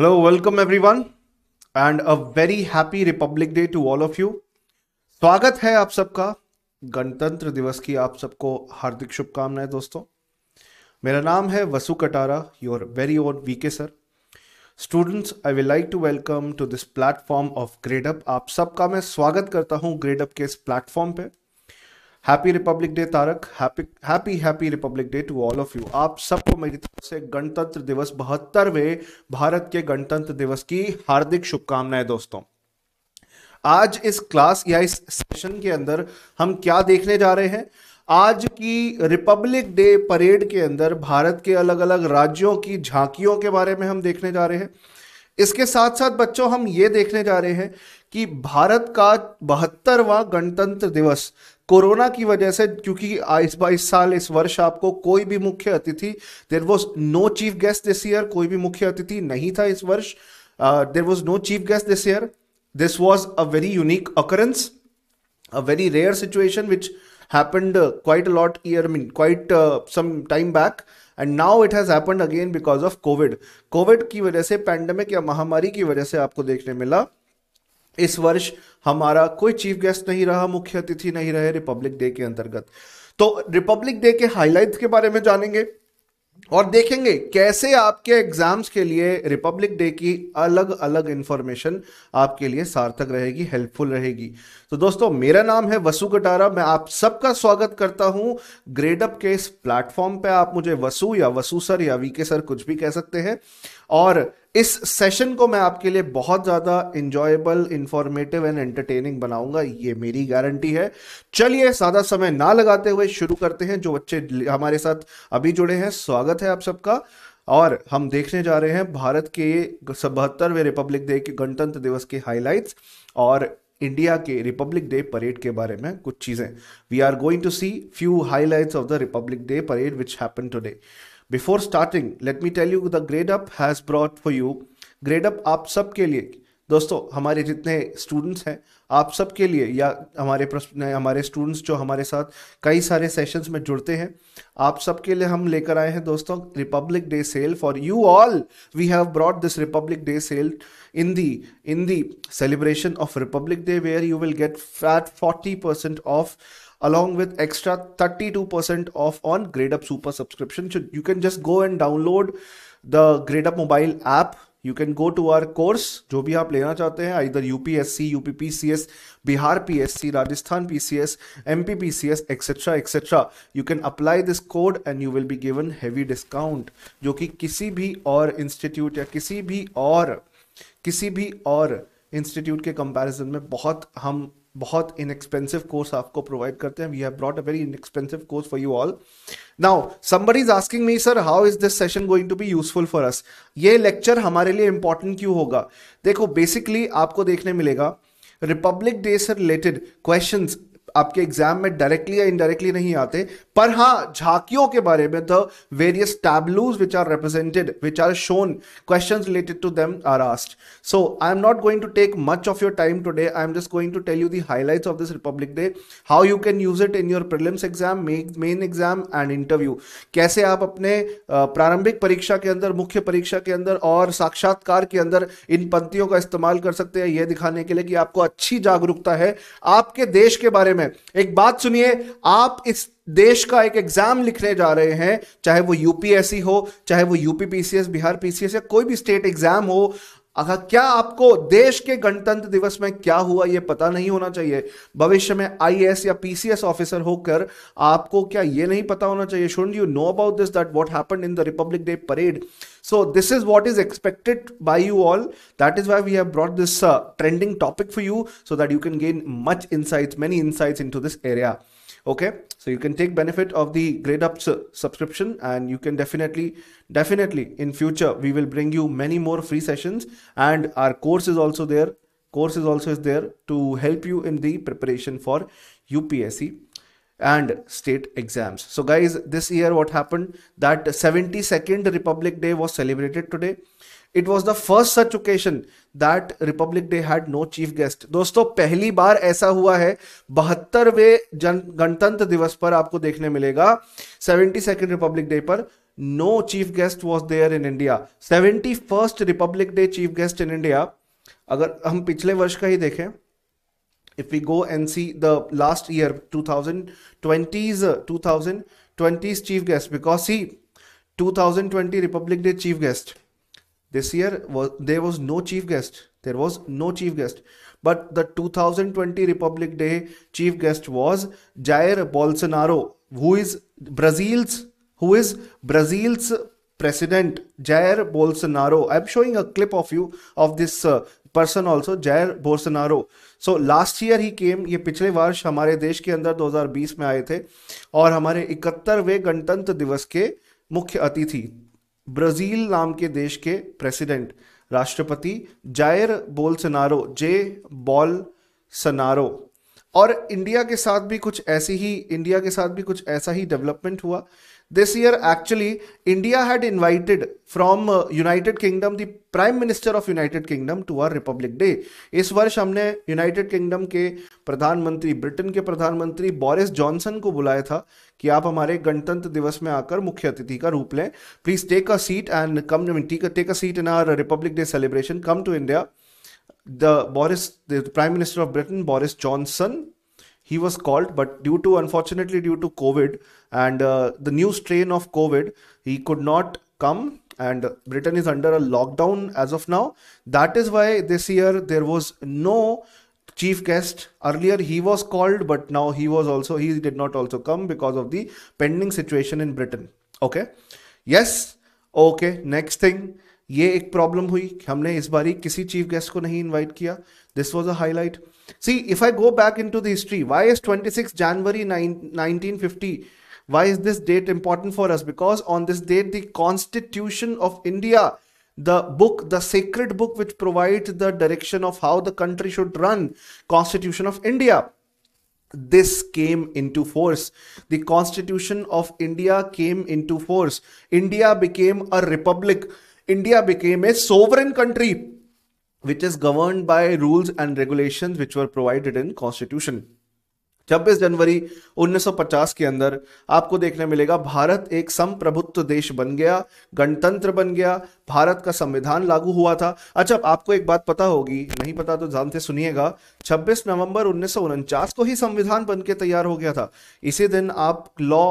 Hello welcome everyone and a very happy republic day to all of you स्वागत है आप सबका गणतंत्र दिवस की आप सबको हार्दिक शुभकामनाएं दोस्तों मेरा नाम है Vasu Katara your very own VK sir students I will like to welcome to this platform of Gradeup आप सबका मैं स्वागत करता हूं ग्रेडअप के इस प्लेटफॉर्म पर हैप्पी रिपब्लिक डे तारक happy happy happy republic day to all of you आप सबको मेरी तरफ से गणतंत्र दिवस बहत्तरवे भारत के गणतंत्र दिवस की हार्दिक शुभकामनाएं दोस्तों आज इस क्लास या इस सेशन के अंदर हम क्या देखने जा रहे हैं आज की रिपब्लिक डे परेड के अंदर भारत के अलग अलग राज्यों की झांकियों के बारे में हम देखने जा रहे हैं इसके साथ साथ बच्चों हम ये देखने जा रहे हैं कि भारत का बहत्तरवा गणतंत्र दिवस कोरोना की वजह से क्योंकि इस बाईस साल इस वर्ष आपको कोई भी मुख्य अतिथि there was no chief guest this year कोई भी मुख्य अतिथि नहीं था इस वर्ष there was no chief guest this year this was a very unique occurrence a very rare situation which happened quite quite a lot year i mean quite and now it has happened again because of COVID COVID की वजह से pandemic या महामारी की वजह से आपको देखने मिला इस वर्ष हमारा कोई चीफ गेस्ट नहीं रहा मुख्य अतिथि नहीं रहे रिपब्लिक डे के अंतर्गत तो रिपब्लिक डे के हाईलाइट के बारे में जानेंगे और देखेंगे कैसे आपके एग्जाम्स के लिए रिपब्लिक डे की अलग अलग इंफॉर्मेशन आपके लिए सार्थक रहेगी हेल्पफुल रहेगी तो दोस्तों मेरा नाम है वसु कटारा मैं आप सबका स्वागत करता हूं ग्रेड अप के इस प्लेटफॉर्म पे आप मुझे वसु या वसु सर या वीके सर कुछ भी कह सकते हैं और इस सेशन को मैं आपके लिए बहुत ज़्यादा इंजॉयबल इंफॉर्मेटिव एंड एंटरटेनिंग बनाऊंगा ये मेरी गारंटी है चलिए ज़्यादा समय ना लगाते हुए शुरू करते हैं जो बच्चे हमारे साथ अभी जुड़े हैं स्वागत है आप सबका और हम देखने जा रहे हैं भारत के बहत्तरवें रिपब्लिक डे के गणतंत्र दिवस के हाईलाइट्स और इंडिया के रिपब्लिक डे परेड के बारे में कुछ चीज़ें we are going to see few highlight of the Republic day parade which happen today before starting let me tell you the Gradeup has brought for you Gradeup आप सब के लिए दोस्तों हमारे जितने स्टूडेंट्स हैं आप सब के लिए या हमारे प्रश्न हमारे स्टूडेंट्स जो हमारे साथ कई सारे सेशंस में जुड़ते हैं आप सब के लिए हम लेकर आए हैं दोस्तों republic day sale for you all we have brought this republic day sale in the in the celebration of republic day where you will get flat forty percent off along with extra 32% off on GradeUp Super subscription. So you can just go and download the GradeUp mobile app. You can go to our course, जो भी आप लेना चाहते हैं either UPSC, UPPCS, Bihar PSC, Rajasthan PCS, MP PCS, etc. etc. You can apply this code and you will be given heavy discount. जो कि किसी भी और institute या किसी भी और किसी भी और इंस्टीट्यूट के कंपैरिजन में बहुत हम बहुत इनएक्सपेंसिव कोर्स आपको प्रोवाइड करते हैं we have brought a very inexpensive course for you all now somebody is asking me sir how is this session going to be useful for us ये lecture हमारे लिए इंपॉर्टेंट क्यों होगा देखो basically आपको देखने मिलेगा रिपब्लिक डे से रिलेटेड क्वेश्चन आपके एग्जाम में डायरेक्टली या इनडायरेक्टली नहीं आते पर हाँ झांकियों के बारे में the various tableaux which are represented which are shown question related to them are asked so I am not going to take much of your time today I am just going to tell you the highlights of this republic day how you can use it in your prelims exam main exam and interview कैसे आप अपने प्रारंभिक परीक्षा के अंदर मुख्य परीक्षा के अंदर और साक्षात्कार के अंदर इन पंक्तियों का इस्तेमाल कर सकते हैं यह दिखाने के लिए कि आपको अच्छी जागरूकता है आपके देश के बारे में एक बात सुनिए आप इस देश का एक एग्जाम लिखने जा रहे हैं चाहे वो यूपीएससी हो चाहे वो यूपी पीसीएस बिहार पीसीएस या कोई भी स्टेट एग्जाम हो अगर क्या आपको देश के गणतंत्र दिवस में क्या हुआ यह पता नहीं होना चाहिए भविष्य में आईएएस या पीसीएस ऑफिसर होकर आपको क्या यह नहीं पता होना चाहिए should you know about this that what happened in the Republic day parade so this is what is expected by you all that is why we have brought this trending topic for you so that you can gain much insights many insights into this area okay So you can take benefit of the grade up subscription and you can definitely, definitely in future, we will bring you many more free sessions and our course is also there. Course is also there to help you in the preparation for UPSC and state exams. So guys, this year what happened that 72nd Republic Day was celebrated today. It was the first such occasion that republic day had no chief guest दोस्तों पहली बार ऐसा हुआ है बहत्तरवे जन गणतंत्र दिवस पर आपको देखने मिलेगा सेवेंटी सेकेंड रिपब्लिक डे पर no chief guest was there in India seventy first republic day chief guest in India अगर हम पिछले वर्ष का ही देखें if go and see the last year two thousand twenties two thousand twenties chief guest because he two thousand twenty republic day chief guest this year was, there was no chief guest there was no chief guest but the 2020 republic day chief guest was jair bolsonaro who is brazil's who is brazil's president jair bolsonaro i'm showing a clip of you of this uh, person also Jair Bolsonaro so last year he came ये पिछले वर्ष हमारे देश के अंदर 2020 में आए थे और हमारे इकहत्तरवें गणतंत्र दिवस के मुख्य अतिथि ब्राज़ील नाम के देश के प्रेसिडेंट राष्ट्रपति जायर बोलसनारो जे बॉल सनारो और इंडिया के साथ भी कुछ ऐसी ही इंडिया के साथ भी कुछ ऐसा ही डेवलपमेंट हुआ this year actually india had invited from uh, united kingdom the prime minister of united kingdom to our republic day इस वर्ष हमने यूनाइटेड किंगडम के प्रधानमंत्री ब्रिटेन के प्रधानमंत्री बोरिस जॉनसन को बुलाया था कि आप हमारे गणतंत्र दिवस में आकर मुख्य अतिथि का रूप लें please take a seat and come take a seat in our republic day celebration come to India the Boris the prime minister of Britain Boris Johnson he was called but due to unfortunately due to covid and uh, the new strain of covid he could not come and britain is under a lockdown as of now that is why this year there was no chief guest earlier he was called but now he was also he did not also come because of the pending situation in britain okay yes okay next thing ये एक problem हुई हमने इस बारी किसी chief guest को नहीं invite किया this was a highlight see if I go back in to the history why is twenty six January why is this date important for us because on this date the constitution of India the book the sacred book which provide the direction of how the country should run constitution of India this came in to force the constitution of India came in to force India became a republic India became a sovereign country which is governed by rules and regulations which were provided in constitution छब्बीस जनवरी 1950 के अंदर आपको देखने मिलेगा भारत एक संप्रभुत्व देश बन गया गणतंत्र बन गया भारत का संविधान लागू हुआ था अच्छा आपको एक बात पता होगी नहीं पता तो जानते सुनिएगा 26 नवंबर उन्नीस को ही संविधान बन के तैयार हो गया था इसी दिन आप लॉ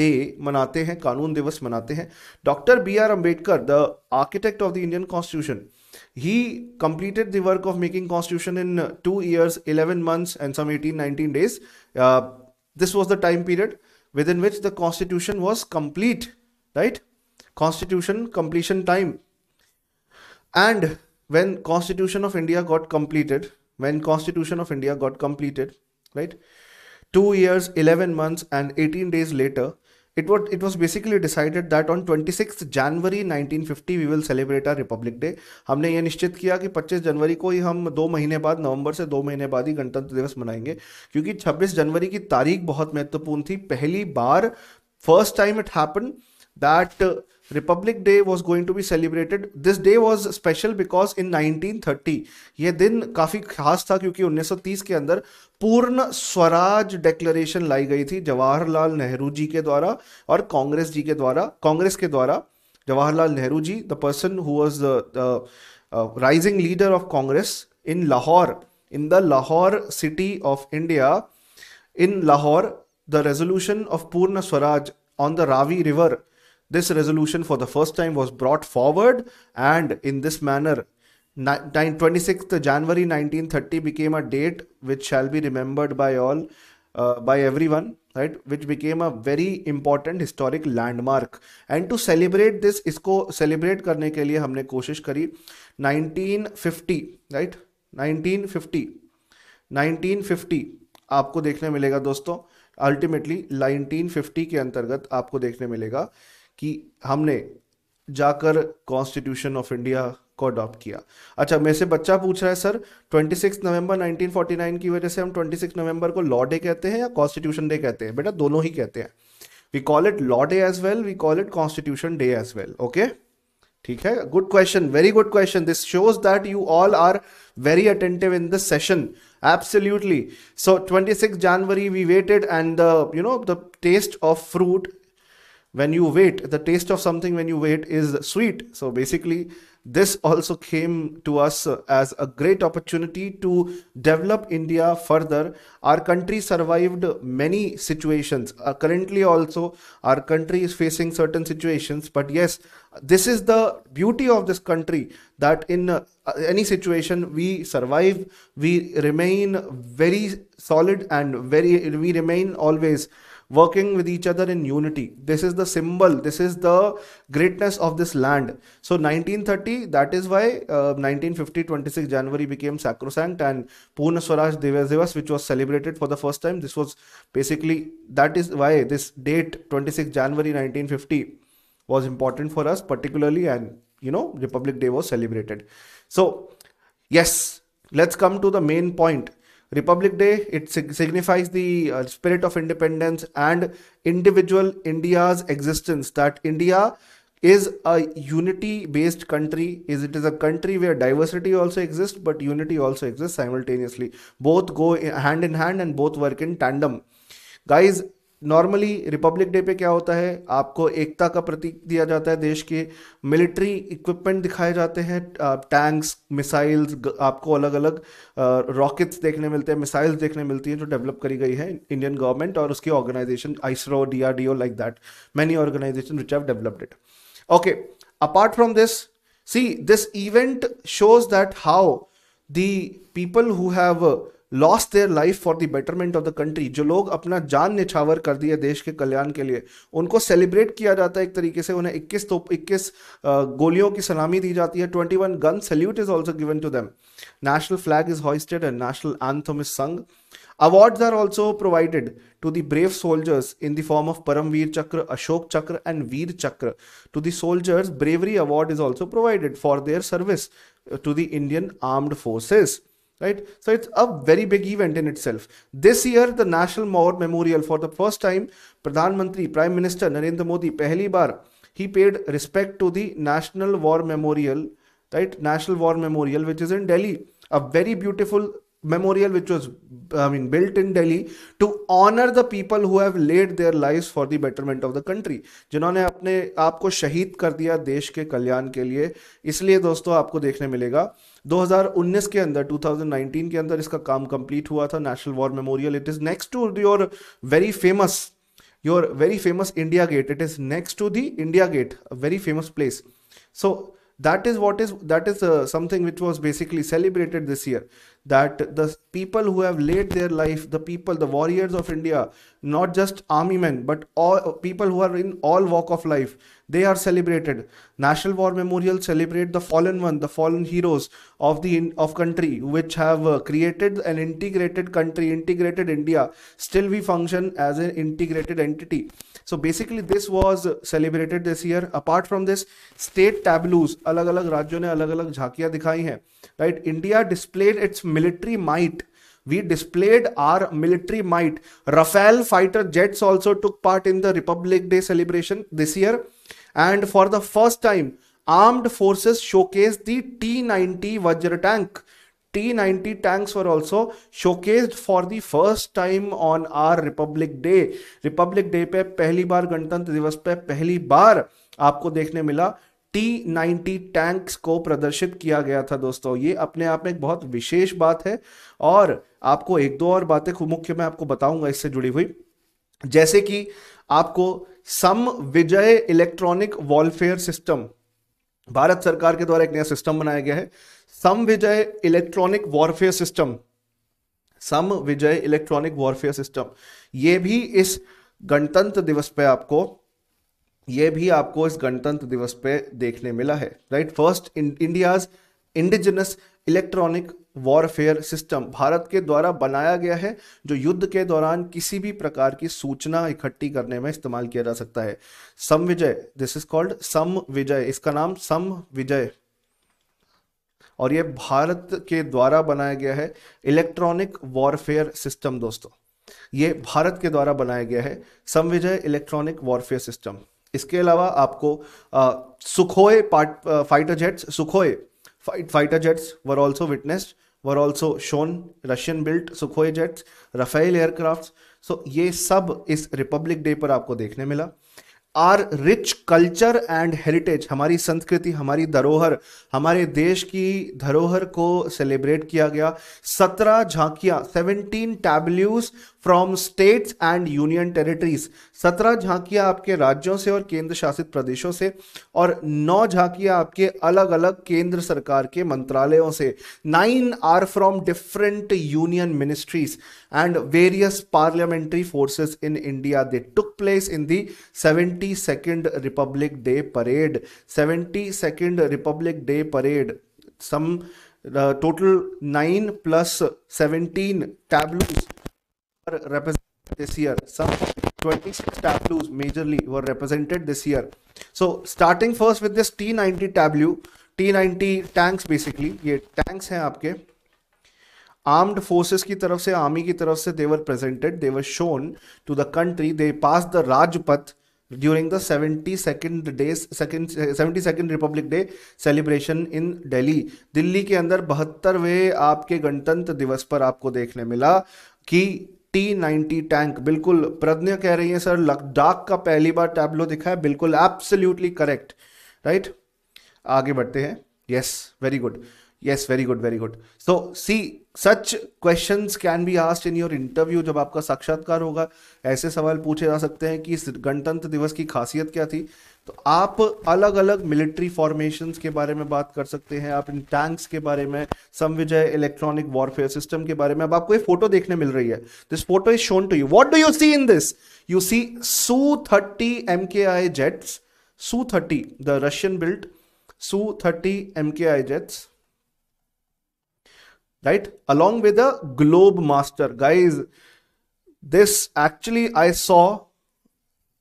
डे मनाते हैं कानून दिवस मनाते हैं doctor B R Ambedkar the architect of the Indian constitution he completed the work of making constitution in 2 years 11 months and some 18 19 days Uh, this was the time period within which the constitution was complete right constitution completion time and when constitution of india got completed when constitution of india got completed right 2 years 11 months and 18 days later it was it was basically decided that on 26 January 1950 we will celebrate our republic day हमने ये निश्चित किया कि 25 जनवरी को ही हम दो महीने बाद नवंबर से दो महीने बाद ही गणतंत्र दिवस मनाएंगे क्योंकि 26 जनवरी की तारीख बहुत महत्वपूर्ण थी पहली बार first time it happen that republic day was going to be celebrated this day was special because in 1930 ये दिन काफ़ी खास था क्योंकि 1930 के अंदर पूर्ण स्वराज डेक्लरेशन लाई गई थी जवाहरलाल नेहरू जी के द्वारा और कांग्रेस जी के द्वारा कांग्रेस के द्वारा Jawaharlal Nehru ji the person who was the rising leader of Congress in Lahore in the Lahore city of India in Lahore the resolution of Purna Swaraj on the Ravi river This resolution for the first time was brought forward and in this manner 26th January 1930 became a date which shall be remembered by all uh, by everyone right which became a very important historic landmark and to celebrate this isko celebrate karne ke liye humne koshish kari 1950 right 1950 1950 आपको देखने मिलेगा दोस्तों ultimately 1950 के अंतर्गत आपको देखने मिलेगा कि हमने जाकर कॉन्स्टिट्यूशन ऑफ इंडिया को अडॉप्ट किया अच्छा मेरे से बच्चा पूछ रहा है सर 26 नवंबर 1949 की वजह से हम 26 नवंबर को लॉ डे कहते हैं या कॉन्स्टिट्यूशन डे कहते हैं बेटा दोनों ही कहते हैं we call it law day as well we call it constitution day as well okay ठीक है good question very good question this shows that you all are very attentive in this session absolutely so 26 six January we waited and you know the taste of fruit when you wait the taste of something when you wait is sweet so basically this also came to us as a great opportunity to develop india further our country survived many situations uh, currently also our country is facing certain situations but yes this is the beauty of this country that in uh, any situation we survive we remain very solid and very we remain always working with each other in unity. This is the symbol, this is the greatness of this land. So 1930, that is why uh, 1950, 26 January became sacrosanct and Pune Swaraj Devas which was celebrated for the first time. This was basically, that is why this date 26 January 1950 was important for us particularly and you know Republic Day was celebrated. So yes, let's come to the main point Republic Day, it sig- signifies the uh, spirit of independence and individual India's existence. That India is a unity based country, is it is a country where diversity also exists, but unity also exists simultaneously. Both go hand in hand and both work in tandem. Guys, normally republic day पे क्या होता है आपको एकता का प्रतीक दिया जाता है देश के मिलिट्री इक्विपमेंट दिखाए जाते हैं टैंक्स मिसाइल्स आपको अलग अलग रॉकेट्स देखने मिलते हैं मिसाइल्स देखने मिलती हैं जो डेवलप करी गई है इंडियन गवर्नमेंट और उसकी organization ISRO D R D O like that many organization which have developed it okay apart from this see this event shows that how the people who have lost their life for the betterment of the country जो लोग अपना जान निछावर कर दिए देश के कल्याण के लिए उनको सेलिब्रेट किया जाता है एक तरीके से उन्हें 21 तो 21 गोलियों की सलामी दी जाती है 21 gun salute is also given to them national flag is hoisted and national anthem is sung awards are also provided to the brave soldiers in the of Paramvir Chakra Ashok Chakra and Vir Chakra to the soldiers bravery award is also provided for their service to the Indian armed forces right so it's a very big event in itself this year the national war memorial for the first time pradhan mantri prime minister narendra modi pehli bar he paid respect to the national war memorial right national war memorial which is in delhi a very beautiful memorial which was i mean built in delhi to honor the people who have laid their lives for the betterment of the country जिन्होंने अपने आप को शहीद कर दिया देश के कल्याण के लिए इसलिए दोस्तों आपको देखने मिलेगा 2019 के अंदर 2019 के अंदर इसका काम कंप्लीट हुआ था national war memorial it is next to your very famous your very famous India Gate it is next to the India Gate very famous place so that is what is that is uh, something which was basically celebrated this year that the people who have laid their life the people the warriors of india not just army men but all people who are in all walk of life they are celebrated national war memorial celebrate the fallen one the fallen heroes of the of country which have uh, created an integrated country integrated india still we function as an integrated entity so basically this was celebrated this year apart from this state tableaus अलग अलग राज्यों ने अलग अलग right India displayed its military might we displayed our military might Rafale fighter jets also took part in the Republic Day celebration this year and for the first time armed forces showcased the T90 Vajra tank T90 tanks were also showcased for the first time on our Republic Day. Republic Day पे पहली बार गणतंत्र दिवस पे पहली बार आपको देखने मिला T tanks को प्रदर्शित किया गया था दोस्तों ये अपने आप में एक बहुत विशेष बात है और आपको एक दो और बातें खूब मुख्य मैं आपको बताऊंगा इससे जुड़ी हुई जैसे कि आपको Sam Vijay electronic warfare system Bharat सरकार के द्वारा एक नया सिस्टम बनाया गया है Sam Vijay electronic warfare system Sam Vijay electronic warfare system ये भी इस गणतंत्र दिवस पे आपको ये भी आपको इस गणतंत्र दिवस पे देखने मिला है right first India's indigenous electronic warfare system Bharat के द्वारा बनाया गया है जो युद्ध के दौरान किसी भी प्रकार की सूचना इकट्ठी करने में इस्तेमाल किया जा सकता है Sam Vijay this is called Sam Vijay इसका नाम सम विजय और यह भारत के द्वारा बनाया गया है इलेक्ट्रॉनिक वॉरफेयर सिस्टम दोस्तों ये भारत के द्वारा बनाया गया है संविजय इलेक्ट्रॉनिक वॉरफेयर सिस्टम इसके अलावा आपको Sukhoi fighter jets Sukhoi fighter jets were also witnessed were also shown Russian built Sukhoi jets Rafale aircraft so ये सब इस रिपब्लिक डे पर आपको देखने मिला our rich culture and heritage हमारी संस्कृति हमारी धरोहर हमारे देश की धरोहर को सेलिब्रेट किया गया सत्रह झांकियां seventeen tableaux from states and union territories सत्रह झांकियां आपके राज्यों से और केंद्र शासित प्रदेशों से और नौ झांकियां आपके अलग अलग केंद्र सरकार के मंत्रालयों से nine are from different union ministries and various parliamentary forces in India they took place in the seventy seventy second republic day parade seventy second republic day parade some total nine plus seventeen tableaux represented this year some twenty six tableaux majorly were represented this year so starting first with this T ninety tableau T ninety tanks basically ये tanks हैं आपके armed forces की तरफ से army की तरफ से they were presented they were shown to the country they pass the Rajpath the seventy second day days seventy second republic day celebration in Delhi Delhi के अंदर बहत्तरवें आपके गणतंत्र दिवस पर आपको देखने मिला कि टी नाइनटी टैंक बिल्कुल प्रज्ञा कह रही है सर लद्दाख का पहली बार टैबलो दिखा है बिल्कुल एब्सोल्यूटली करेक्ट राइट आगे बढ़ते हैं yes very good yes very good very good so see such question can be asked in your interview जब आपका साक्षात्कार होगा ऐसे सवाल पूछे जा सकते हैं कि इस गणतंत्र दिवस की खासियत क्या थी तो आप अलग अलग मिलिट्री फॉर्मेशन के बारे में बात कर सकते हैं आप इन टैंक्स के बारे में समविजय इलेक्ट्रॉनिक वॉरफेयर सिस्टम के बारे में अब आपको ये फोटो देखने मिल रही है this photo is shown to you what do you see in this you see Su thirty M K I jets Su thirty the Russian built Su thirty M K I jets right along with a globe master guys this actually i saw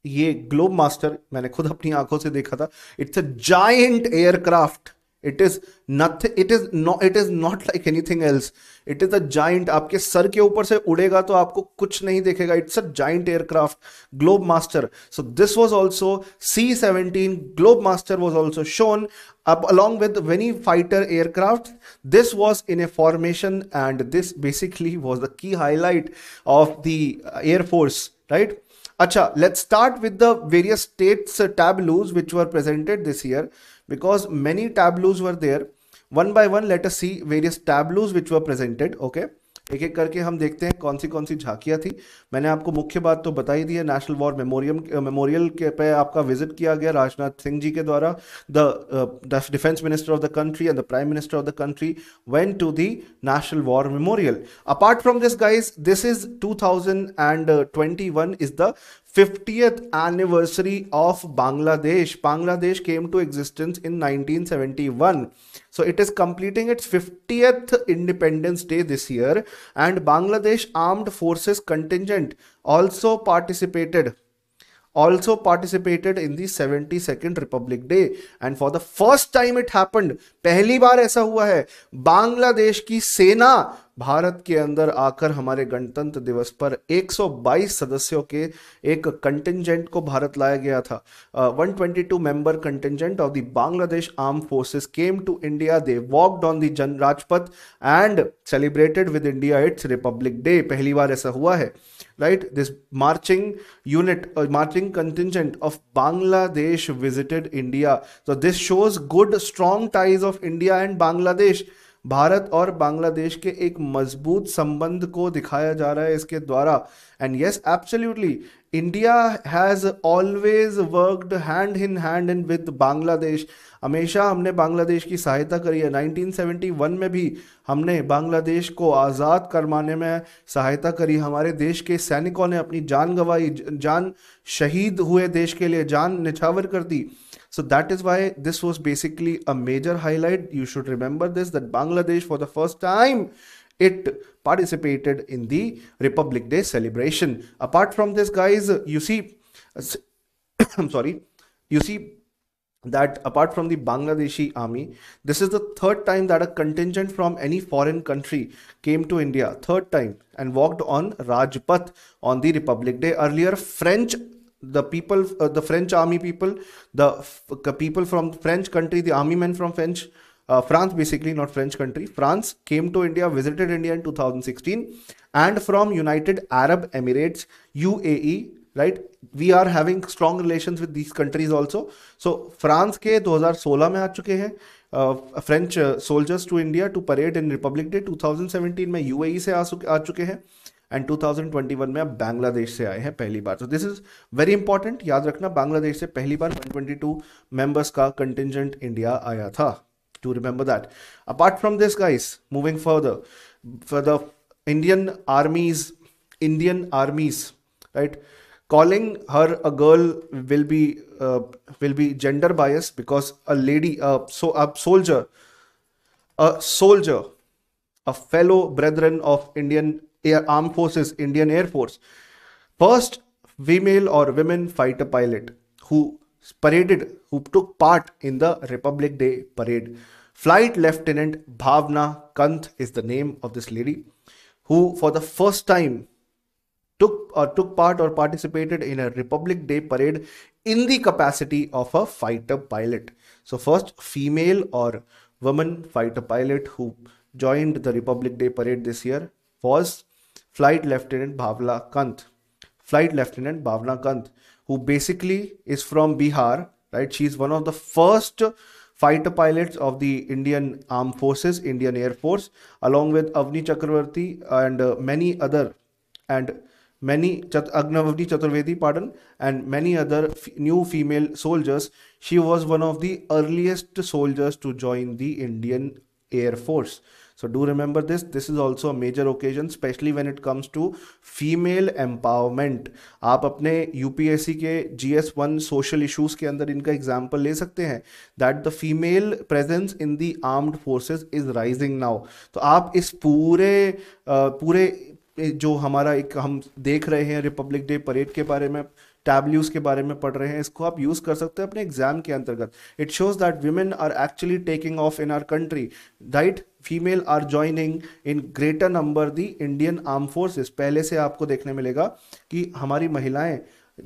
ये Globemaster मैंने खुद अपनी आंखों से देखा था it's a giant aircraft It is इज It is not. Is not it is not like anything else it is a giant आपके सर के ऊपर से उड़ेगा तो आपको कुछ नहीं देखेगा it's a giant aircraft Globemaster so this was also see along with many fighter aircraft this was in a formation and this basically was the key highlight of the uh, air force right acha let's start with the various states uh, tableaus which were presented this year because many tableaus were there one by one let us see various tableaus which were presented okay एक एक करके हम देखते हैं कौन सी कौन सी झांकियाँ थी मैंने आपको मुख्य बात तो बता ही दी है नेशनल वॉर मेमोरियम मेमोरियल के पे आपका विजिट किया गया राजनाथ सिंह जी के द्वारा the defence minister of the country and the prime minister of the country went to the national war memorial apart from this guys this is two thousand and twenty one is the 50th anniversary of Bangladesh. Bangladesh came to existence in 1971. So it is completing its 50th Independence Day this year, and Bangladesh Armed Forces contingent also participated also participated in the 72nd Republic Day and for the first time it happened पहली बार ऐसा हुआ है Bangladesh की सेना भारत के अंदर आकर हमारे गणतंत्र दिवस पर 122 सदस्यों के एक कंटिजेंट को भारत लाया गया था one twenty two member contingent of the Bangladesh arm forces came to India they walked on the जन Rajpath and celebrated with India its Republic Day पहली बार ऐसा हुआ है right this marching unit marching marching of Bangladesh visited India तो this shows good good ties of India and Bangladesh Bharat और बांग्लादेश के एक मजबूत संबंध को दिखाया जा रहा है इसके द्वारा and yes absolutely India has always worked hand in hand in with Bangladesh हमेशा हमने बांग्लादेश की सहायता करी है 1971 में भी हमने बांग्लादेश को आज़ाद करवाने में सहायता करी हमारे देश के सैनिकों ने अपनी जान गंवाई जान शहीद हुए देश के लिए जान निछावर कर दी so that is why this was basically a major highlight you should remember this that Bangladesh for the first time it participated in the Republic day celebration apart from this guys you see sorry you see that apart from the Bangladeshi army, this is the third time that a contingent from any foreign country came to India, third time, and walked on Rajpath on the Republic Day. Earlier, French the people uh, the french army people the people from french country the army men from french uh, france basically not french country france came to india visited india in 2016 and from united arab emirates uae right we are having strong relation with these countries also so France के 2016 में आ चुके हैं French soldiers to India to parade in Republic Day 2017 में UAE e से आ, आ चुके हैं and 2021 में आप बांग्लादेश से आए हैं पहली बार तो दिस इज वेरी इंपॉर्टेंट याद रखना बांग्लादेश से पहली बार 122 मेंबर्स का कंटिजेंट इंडिया आया था to remember that apart from this guys moving further for the Indian armies Indian armies right calling her a girl will be uh, will be gender biased because a lady a so a soldier a soldier a fellow brethren of Indian Air Armed Forces Indian Air Force first female or women fighter pilot who paraded who took part in the Republic Day parade Flight Lieutenant Bhavna Kant is the name of this lady, who for the first time took or uh, took part or participated in a Republic Day parade in the capacity of a fighter pilot. So first female or woman fighter pilot who joined the Republic Day parade this year was Flight Lieutenant Bhavla Kant. Flight Lieutenant Bhavla Kant, who basically is from Bihar, right? She's one of the first fighter pilots of the Indian Armed Forces, Indian Air Force, along with Avni Chakravarti and uh, many other and many Chat- Agnavati Chaturvedi, pardon, and many other f- new female soldiers. She was one of the earliest soldiers to join the Indian Air Force. So do remember this. This is also a major occasion, especially when it comes to female empowerment. आप अपने UPSC के GS1 social issues social issues के अंदर इनका example ले सकते हैं that the female presence in the armed forces is rising now तो आप इस पूरे पूरे जो हमारा एक हम देख रहे हैं रिपब्लिक डे परेड के बारे में टैबल्यूज के बारे में पढ़ रहे हैं इसको आप यूज़ कर सकते हो अपने एग्जाम के अंतर्गत it shows that women are actually taking off in our country right female are joining in greater number the Indian arm forces पहले से आपको देखने मिलेगा कि हमारी महिलाएं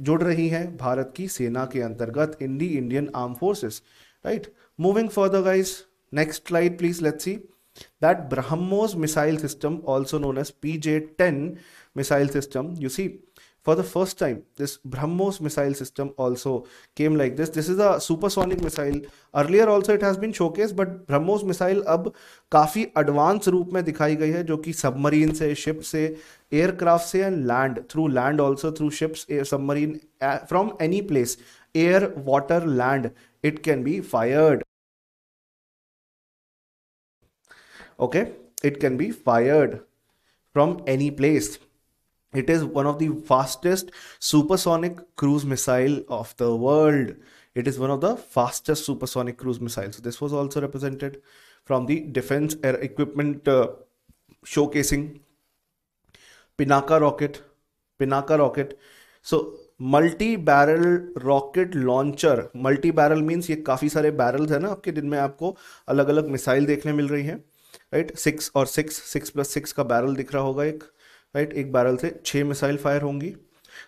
जुड़ रही हैं भारत की सेना के अंतर्गत in the Indian arm forces right moving for the guys next slide please let's see that Brahmos missile system, also known as PJ-10 missile system, you see, for the first time this brahmos missile system also came like this this is a supersonic missile earlier also it has been showcased but brahmos missile अब काफ़ी advance रूप में दिखाई गई है जो कि submarine से शिप से एयरक्राफ्ट से land through land also through ships air submarine from any place air water land it can be fired okay it can be fired from any place it is one of the fastest supersonic cruise missile of the world it is one of the fastest supersonic cruise missiles so this was also represented from the defense air equipment uh, showcasing pinaka rocket pinaka rocket so multi barrel rocket launcher multi barrel means ये काफ़ी सारे barrels हैं ना आपके जिनमें आपको अलग अलग मिसाइल देखने मिल रही हैं राइट सिक्स और सिक्स सिक्स प्लस सिक्स का बैरल दिख रहा होगा एक राइट एक बैरल से छः मिसाइल फायर होंगी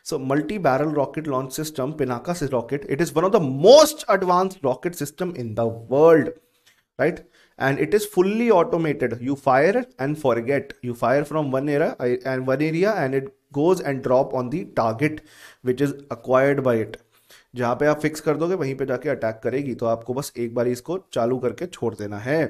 so multi barrel rocket launch system Pinaka rocket it is one of the most advance rocket system in the world right and it is fully automated you fire and forget you fire from one area and one area and it goes and drop on the target which is acquired by it जहां पर आप fix कर दोगे वहीं पर जाके attack करेगी तो आपको बस एक बार इसको चालू करके छोड़ देना है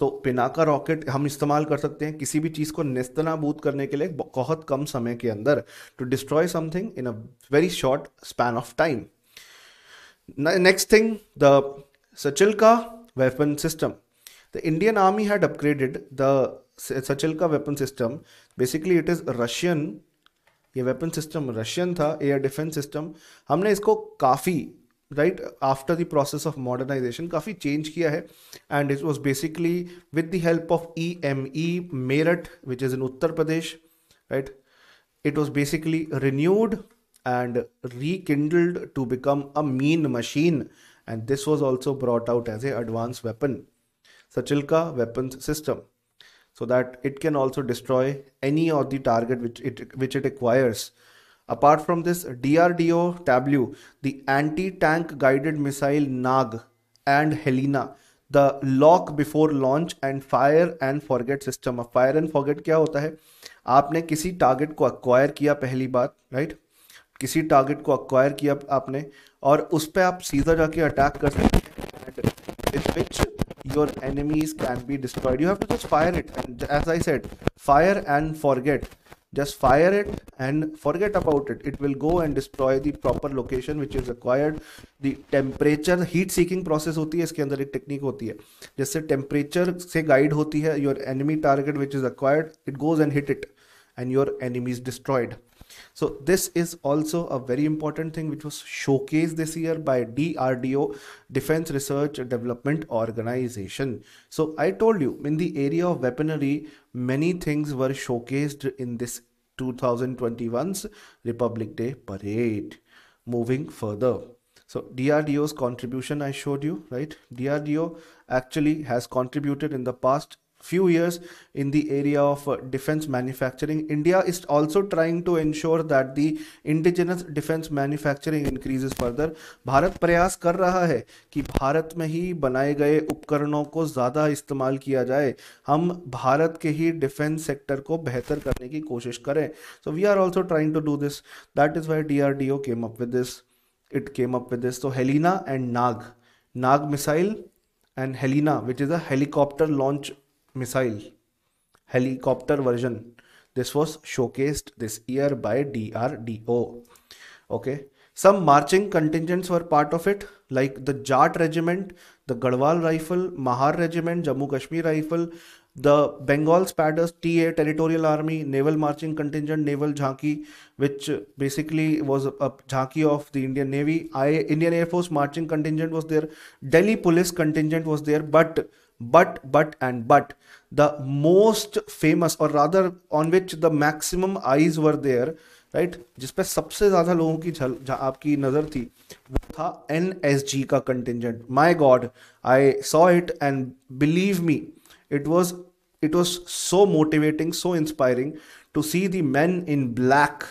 तो पिनाका रॉकेट हम इस्तेमाल कर सकते हैं किसी भी चीज़ को नेस्तनाबूद करने के लिए बहुत कम समय के अंदर to destroy something in a very short span of time next thing the का weapon system the Indian army had upgraded the Shilka का weapon system basically it is Russian ये वेपन सिस्टम रशियन था air defence system हमने इसको काफ़ी Right after the process of modernization, काफ़ी changed किया है and it was basically with the help of E M E Meerut which is in Uttar it was basically renewed and rekindled to become a mean machine and this was also brought out as a advanced weapon sachilka weapons system so that it can also destroy any of the target which it which it acquires Apart from this, DRDO Tableau, the anti-tank guided missile NAG and Helena, the lock before launch and fire and forget system. अब fire and forget क्या होता है आपने किसी target को acquire किया पहली बार राइट right? किसी टारगेट को एक्वायर किया आपने और उस पर आप सीधा जाके अटैक कर सकते हैं your enemies can be destroyed you have to just fire it and as i said fire and forget just fire it and forget about it it will go and destroy the proper location which is required the temperature heat seeking process hoti hai iske andar ek technique hoti hai jisse temperature se guide hoti hai your enemy target which is acquired it goes and hit it and your enemy is destroyed So this is also a very important thing which was showcased this year by DRDO, Defense Research Development Organization. So I told you in the area of weaponry, many things were showcased in this 2021's Republic Day parade. Moving further. So DRDO's contribution I showed you, right? DRDO actually has contributed in the past few years in the area of uh, defense manufacturing. India is also trying to ensure that the indigenous defense manufacturing increases further. Bharat प्रयास कर रहा है कि भारत में ही बनाए गए उपकरणों को ज़्यादा इस्तेमाल किया जाए हम भारत के ही डिफेंस सेक्टर को बेहतर करने की कोशिश करें so we are also trying to do this that is why D R D O came up with this it came up with this तो Helina and Nag Nag missile and Helina which is a helicopter launch missile helicopter version. This was showcased this year by DRDO. Okay. Some marching contingents were part of it, like the Jat Regiment, the Gadwal Rifle, Mahar Regiment, Jammu Kashmir Rifle, the Bengal Spadders, TA, Territorial Army, Naval Marching Contingent, Naval Jhanki, which basically was a, a Jhanki of the Indian Navy. I, Indian Air Force Marching Contingent was there. Delhi Police Contingent was there, but but but and but the most famous or rather on which the maximum eyes were there right right? जिस पे सबसे ज्यादा लोगों की झल आपकी नजर थी वो था एन एस जी का contingent my God I saw it and believe me it was it was so motivating so inspiring to see the man in black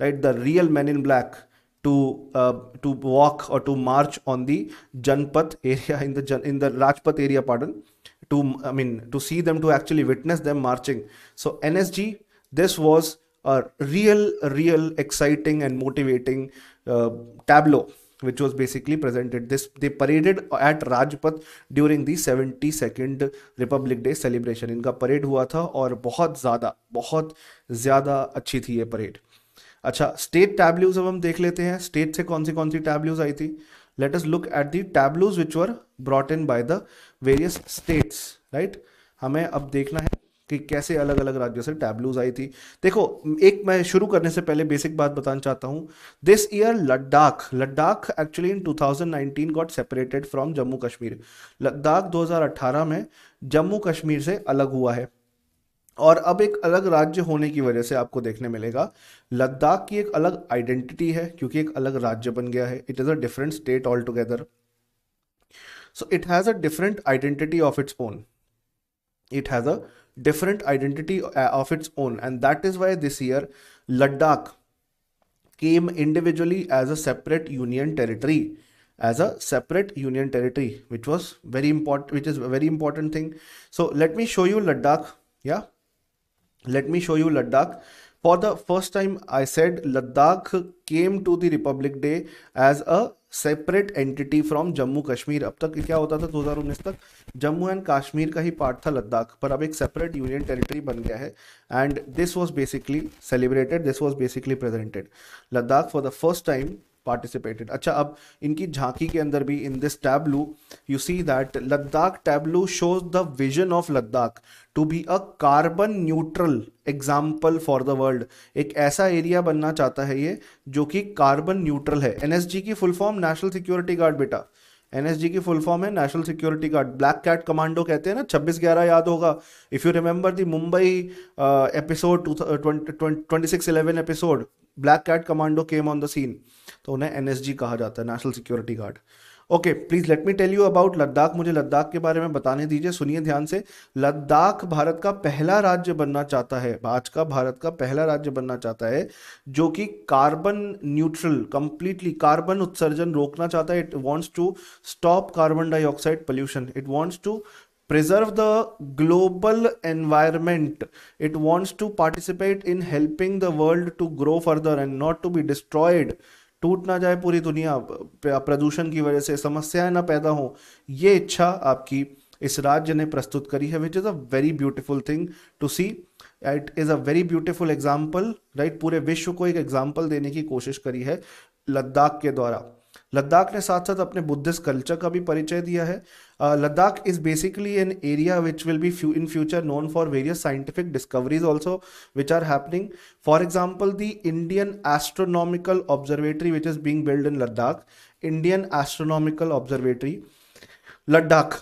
right the real man in black to uh, to walk or to march on the Janpath area in the in the Rajpath area, pardon. To I mean to see them to actually witness them marching. So NSG, this was a real, real exciting and motivating uh, tableau which was basically presented this they paraded at rajpath during the 72nd republic day celebration inka parade hua tha aur bahut zyada bahut zyada achhi thi ye parade अच्छा state tableaus अब हम देख लेते हैं state से कौन सी कौन सी tableaus आई थी let us look at the tableaus which were brought in by the various states right हमें अब देखना है कि कैसे अलग अलग राज्यों से टैबलूज आई थी देखो एक मैं शुरू करने से पहले बेसिक बात बताना चाहता हूँ this year Ladakh Ladakh actually in 2019 got separated from Jammu Kashmir Ladakh 2018 में जम्मू कश्मीर से अलग हुआ है और अब एक अलग राज्य होने की वजह से आपको देखने मिलेगा लद्दाख की एक अलग आइडेंटिटी है क्योंकि एक अलग राज्य बन गया है it is a different state all together so it has a different identity of its own it has a different identity of its own and that is why this year Ladakh came individually as a separate union territory as a separate union territory which was very important which is very important thing so let me show you Ladakh या let me show you Ladakh for the first time I said Ladakh came to the Republic Day as a separate entity from Jammu Kashmir अब तक क्या होता था उन्नीस तक Jammu and Kashmir का ही part था लद्दाख पर अब एक सेपरेट यूनियन टेरिटरी बन गया है and this was basically celebrated this was basically presented Ladakh for the first time participated acha ab inki jhanki ke andar bhi in this tableau you see that ladakh tableau shows the vision of ladakh to be a carbon neutral example for the world एक ऐसा area बनना चाहता है ये जो कि carbon neutral है NSG की full form national security guard बेटा एनएसजी की फुल फॉर्म है national security guard black cat commando कहते हैं ना छब्बीस ग्यारह याद होगा if you remember the Mumbai episode twenty six eleven episode black cat commando came on the scene तो उन्हें एनएसजी कहा जाता है national security guard okay please let me tell you about Ladakh मुझे लद्दाख के बारे में बताने दीजिए सुनिए ध्यान से लद्दाख भारत का पहला राज्य बनना चाहता है आज का भारत का पहला राज्य बनना चाहता है जो कि कार्बन न्यूट्रल कंप्लीटली कार्बन उत्सर्जन रोकना चाहता है it wants to stop carbon dioxide pollution it wants to preserve the global environment it wants to participate in helping the world to grow further and not to be destroyed टूट ना जाए पूरी दुनिया प्रदूषण की वजह से समस्याएं ना पैदा हों ये इच्छा आपकी इस राज्य ने प्रस्तुत करी है which is a very beautiful thing to see it is a very beautiful example right पूरे विश्व को एक एग्जाम्पल देने की कोशिश करी है लद्दाख के द्वारा लद्दाख ने साथ साथ अपने बुद्धिस्ट कल्चर का भी परिचय दिया है Ladakh is basically an area which will be in future known for various scientific discoveries also which are happening for example the Indian astronomical observatory which is being build in Ladakh Indian astronomical observatory Ladakh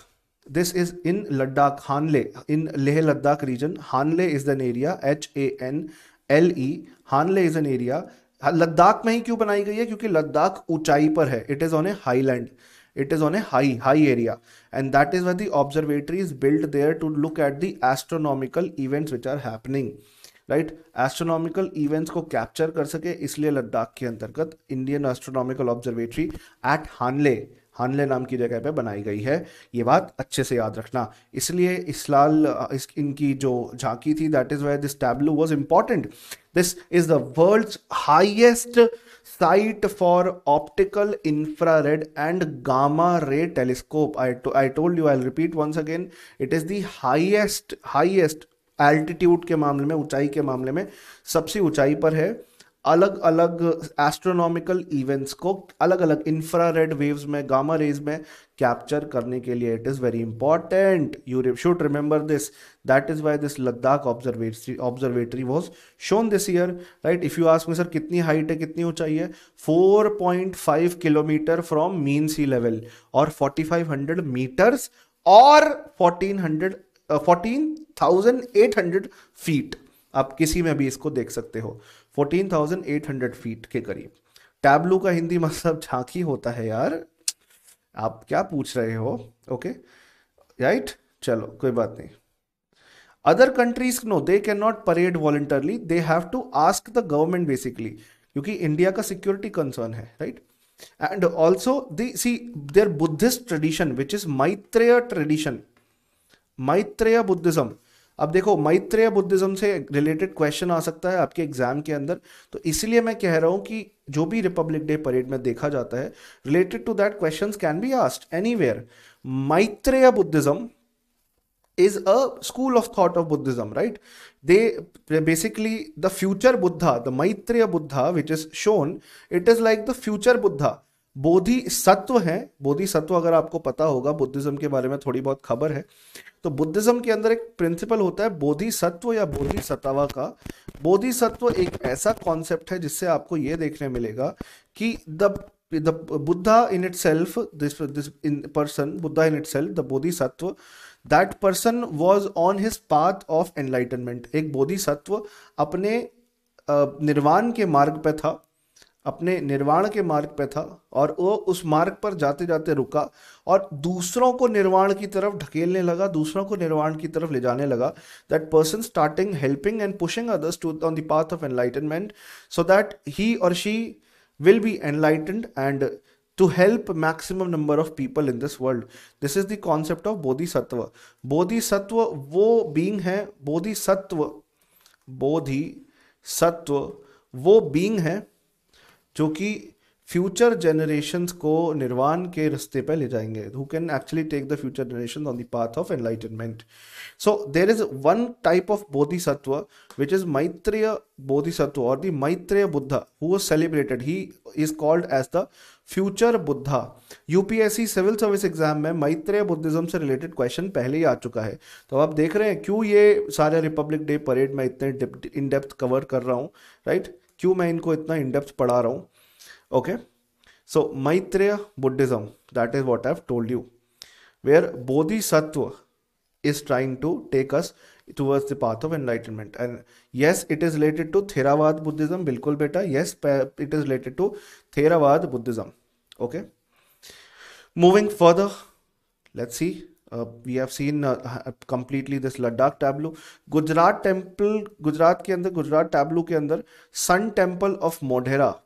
this is in Ladakh Hanle in Leh Ladakh region Hanle is an area H A N L E Hanle is an area हाँ, लद्दाख में ही क्यों बनाई गई है क्योंकि लद्दाख ऊंचाई पर है it is on a high land it is on a high high area and that is where the is build there to look at the astronomical events which are happening right astronomical events को capture कर सके इसलिए लद्दाख के अंतर्गत Indian astronomical observatory at Hanle Hanle नाम की जगह पे बनाई गई है ये बात अच्छे से याद रखना इसलिए लाल इस इनकी जो झांकी थी that is why this tableau was important this is the world highest site for optical infrared and gamma ray telescope I I told you I repeat once again it is दाइएस्ट highest altitude के मामले में ऊंचाई के मामले में सबसे ऊंचाई पर है अलग अलग एस्ट्रोनॉमिकल इवेंट्स को अलग अलग इंफ्रा रेड वेव्स में गामा रेज में कैप्चर करने के लिए it is very important you should remember this that is why this Ladakh observatory observatory was shown this year right if you ask me sir कितनी height है कितनी ऊंचाई है 4.5 kilometre from mean sea level और 4500 metres और 1400 fourteen thousand eight hundred feet आप किसी में भी इसको देख सकते हो 14,800 फीट के करीब टैबलू का हिंदी मतलब झांकी होता है यार आप क्या पूछ रहे हो ओके राइट चलो कोई बात नहीं other countries no they can not parade voluntarily they have to ask the government basically क्योंकि इंडिया का सिक्योरिटी कंसर्न है right and also the see there Buddhist tradition which is Maitreya tradition Maitreya Buddhism अब देखो Maitreya Buddhism से related question आ सकता है आपके एग्जाम के अंदर तो इसलिए मैं कह रहा हूं कि जो भी रिपब्लिक डे परेड में देखा जाता है related to that question can be asked any where Maitreya Buddhism is a school of thought of Buddhism right they basically the future Buddha the Maitreya Buddha which is shown it is like the future Buddha bodhisattva है बोधि सत्व अगर आपको पता होगा Buddhism के बारे में थोड़ी बहुत खबर है तो बुद्धिज्म के अंदर एक प्रिंसिपल होता है बोधि सत्व या बोधि सत्वा का बोधि सत्व एक ऐसा कॉन्सेप्ट है जिससे आपको ये देखने मिलेगा कि the the buddha in this in person Buddha in itself the bodhisattva that person was on his path of enlightenment एक बोधिसत्व अपने निर्वाण के मार्ग पर था अपने निर्वाण के मार्ग पर था और वो उस मार्ग पर जाते जाते रुका और दूसरों को निर्वाण की तरफ ढकेलने लगा दूसरों को निर्वाण की तरफ ले जाने लगा that person starting helping and pushing others to on the path of enlightenment so that he और she will be enlightened and to help maximum number of people in this world this is the concept of bodhisattva बोधि सत्व वो being है बोधि सत्व बोधि सत्व वो being है जो कि future generations को निर्वाण के रास्ते पर ले जाएंगे who can actually take the future generation on the path of enlightenment so there is one type of bodhisattva which is Maitreya bodhisattva और the Maitreya Buddha who was celebrated he is called as the future Buddha UPSC civil service exam में Maitreya Buddhism से related question पहले ही आ चुका है तो आप देख रहे हैं क्यों ये सारे रिपब्लिक डे परेड में इतने इन डेप्थ कवर कर रहा हूँ राइट right? क्यों मैं इनको इतना इनडेप्थ पढ़ा रहा हूँ okay so Maitreya Buddhism that is what I've told you where bodhisattva is trying to take us towards the path of enlightenment and yes it is related to Theravada Buddhism बिल्कुल बेटा yes it is related to Theravada Buddhism okay moving further let's see Uh, we have seen uh, completely this Ladakh tableau. Gujarat temple, Gujarat के अंदर Gujarat tableau के अंदर Sun Temple of Modhera,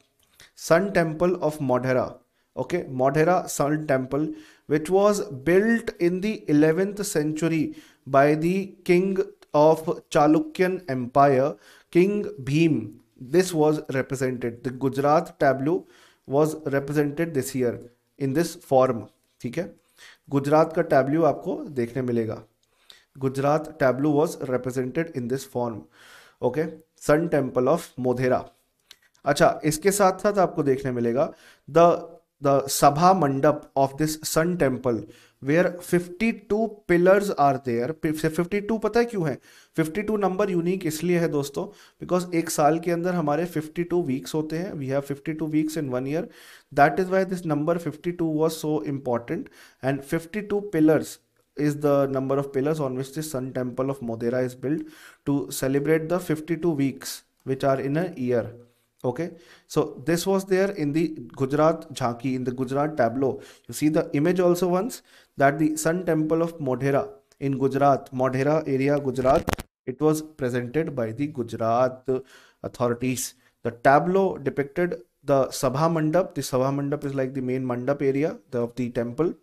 Sun Temple of Modhera, okay, Modhera Sun Temple, which was built in the 11th century by the king of Chalukyan Empire, King Bhim. This was represented. The Gujarat tableau was represented this year in this form. ठीक है गुजरात का tableau आपको देखने मिलेगा Gujarat tableau was represented in this form okay sun temple of Modhera अच्छा इसके साथ साथ आपको देखने मिलेगा the the sabha mandap of this sun temple where two pillars are there fifty two पता है क्यों है फिफ्टी टू नंबर यूनिक इसलिए है दोस्तों बिकॉज एक साल के अंदर हमारे फिफ्टी टू वीक्स होते हैं we have fifty two weeks in one year that is why this number fifty two was so important and fifty two pillars is the number of pillars on which this sun temple of Modhera is build to celebrate the fifty two weeks which are in a year okay so this was there in the Gujarat jhanki in the Gujarat tableau you see the image also once that the Sun Temple of Modhera in Gujarat, Modhera area, Gujarat, it was presented by the Gujarat authorities. The tableau depicted the Sabha Mandap. The Sabha Mandap is like the main Mandap area of the temple.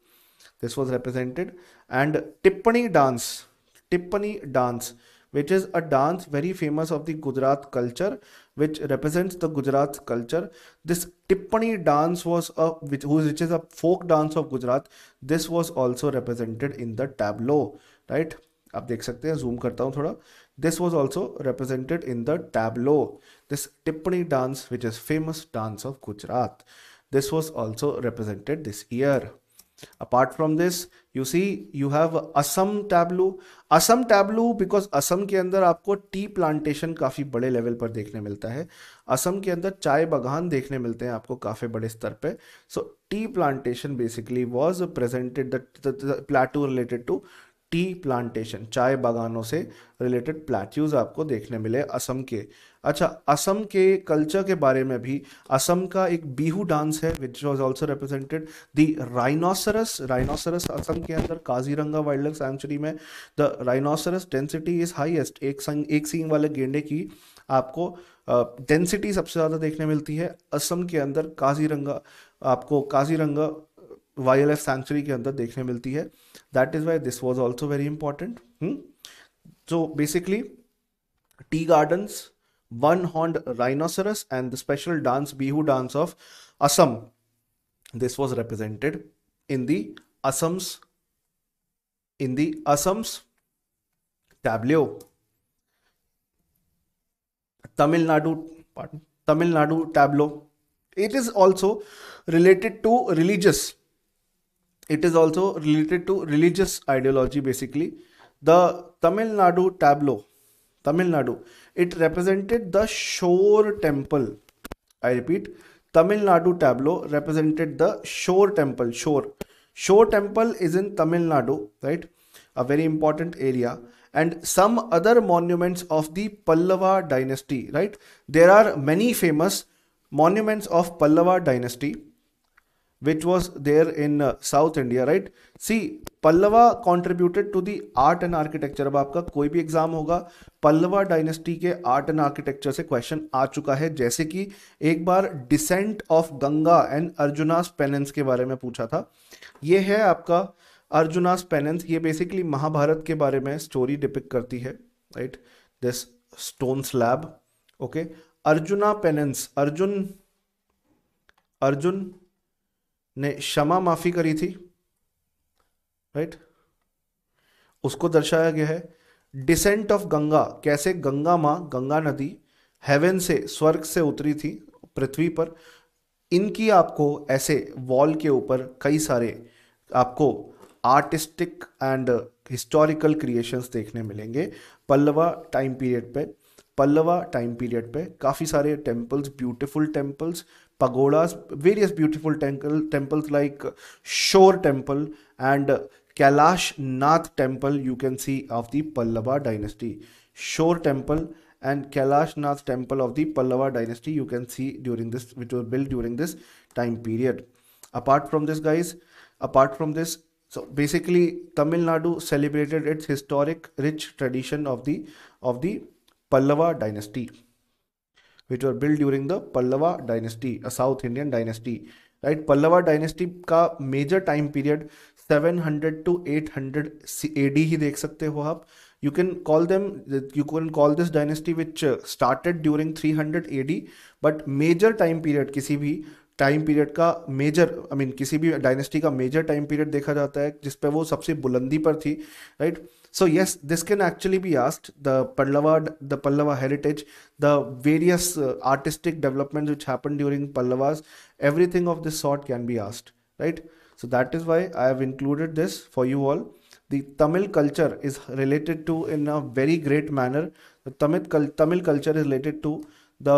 This was represented. And Tippani dance, Tippani dance, which is a dance very famous of the Gujarat culture, which represents the Gujarat culture. This Tippani dance was a which, which is a folk dance of Gujarat. This was also represented in the tableau, right? आप देख सकते zoom करता हूँ This was also represented in the tableau. This Tippani dance, which is famous dance of Gujarat. This was also represented this year. Apart from this you see you have Assam tableau Assam tableau because Assam के अंदर आपको tea plantation काफ़ी बड़े level पर देखने मिलता है असम के अंदर चाय बागान देखने मिलते हैं आपको काफ़ी बड़े स्तर पर so tea plantation basically was presented the related to tea plantation चाय बागानों से रिलेटेड प्लेट्यूज आपको देखने मिले असम के अच्छा असम के कल्चर के बारे में भी असम का एक बीहू डांस है which was also represented the rhinoceros rhinoceros Assam के अंदर काजीरंगा वाइल्ड लाइफ सेंचुरी में the rhinoceros density is highest among एक सींग वाले गेंडे की आपको डेंसिटी uh, सबसे ज़्यादा देखने मिलती है असम के अंदर काजीरंगा आपको काजीरंगा वाइल्ड लाइफ सेंचुरी के अंदर देखने मिलती है that is why this was also very important तो basically tea gardens one horned rhinoceros and the special dance Bihu dance of Assam. This was represented in the Assam's in the Assam's tableau. Tamil Nadu, pardon, Tamil Nadu tableau. It is also related to religious. It is also related to religious ideology basically. The Tamil Nadu tableau Tamil Nadu. It represented the shore temple. I repeat, Tamil Nadu tableau represented the shore temple. Shore. Shore temple is in Tamil Nadu, right? A very important area. And some other monuments of the Pallava dynasty, right? There are many famous monuments of Pallava dynasty which was there in uh, South India, right? See, Pallava contributed to the art and architecture अब आपका कोई भी exam होगा Pallava dynasty के art and architecture से question आ चुका है जैसे कि एक बार descent of Ganga and Arjuna's penance के बारे में पूछा था ये है आपका अर्जुनास पेनेंस ये बेसिकली महाभारत के बारे में स्टोरी डिपिक करती है right this stone slab okay Arjuna penance Arjun Arjun ने क्षमा माफी करी थी राइट उसको दर्शाया गया है डिसेंट ऑफ गंगा कैसे गंगा माँ गंगा नदी हेवन से स्वर्ग से उतरी थी पृथ्वी पर इनकी आपको ऐसे वॉल के ऊपर कई सारे आपको आर्टिस्टिक एंड हिस्टोरिकल क्रिएशंस देखने मिलेंगे पल्लवा टाइम पीरियड पे पल्लवा टाइम पीरियड पे काफ़ी सारे temples beautiful temples pagoda various beautiful temple, like shore shore and and Kailash Nath temple you can see of the Pallava dynasty. Shore temple and Kailash Nath temple of the Pallava dynasty you can see during this which were built during this time period. Apart from this guys, apart from this so basically Tamil Nadu celebrated its historic rich tradition of the of the Pallava dynasty which were built during the Pallava dynasty, a South Indian dynasty. right? Pallava dynasty major time period. Seven hundred to eight hundred A D ही देख सकते हो आप you can call them you can call this dynasty which started during three hundred A D but major time period किसी भी time period का major I mean किसी भी डायनेस्टी का मेजर टाइम पीरियड देखा जाता है जिस पे वो सबसे बुलंदी पर थी right so yes this can actually be asked the Pallava the Pallava heritage the various artistic development which happen during Pallavas everything of this sort can be asked right So that is why I have included this for you all. The Tamil culture is related to in a very great manner. The Tamil, Tamil culture is related to the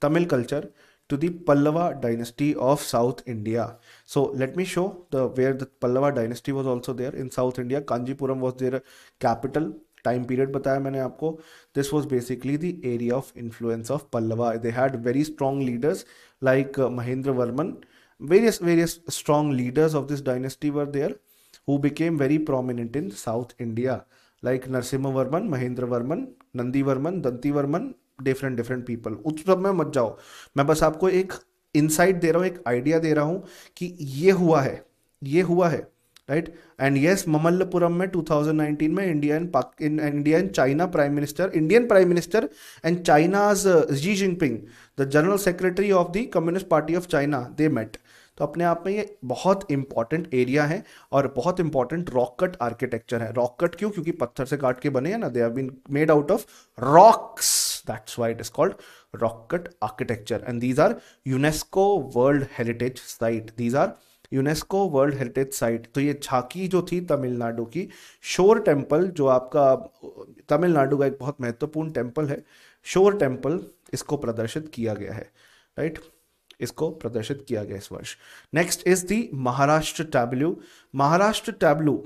Tamil culture to the Pallava dynasty of South India. So let me show the where the Pallava dynasty was also there in South India. Kanjipuram was their capital. time period. बताया This was basically the area of influence of Pallava. They had very strong leaders like leaders like Mahendra Varman various various strong leaders of this dynasty were there who became very prominent in South India, like Narsimha Varman, Mahendra Varman, Nandi Varman, Danti Varman, different different people उस sab mein mat jao main bas aapko ek insight de raha hu ek idea de raha hu ki ye hua hai ye hua hai right and yes Mamallapuram में 2019 में India and in India and China prime minister Indian prime minister and China's Xi Jinping the general secretary of the communist party of China they met तो अपने आप में ये बहुत important area है और बहुत इंपॉर्टेंट रॉक कट आर्किटेक्चर है रॉक कट क्यों क्योंकि पत्थर से काट के बने हैं ना they have been made out of rocks that's why it is called rock cut architecture and these are UNESCO world heritage site these are UNESCO world heritage site तो ये झाकी जो थी तमिलनाडु की शोर टेम्पल जो आपका तमिलनाडु का एक बहुत महत्वपूर्ण टेम्पल है शोर टेम्पल इसको प्रदर्शित किया गया है राइट right? इसको प्रदर्शित किया गया इस वर्ष next is the Maharashtra tableau Maharashtra tableau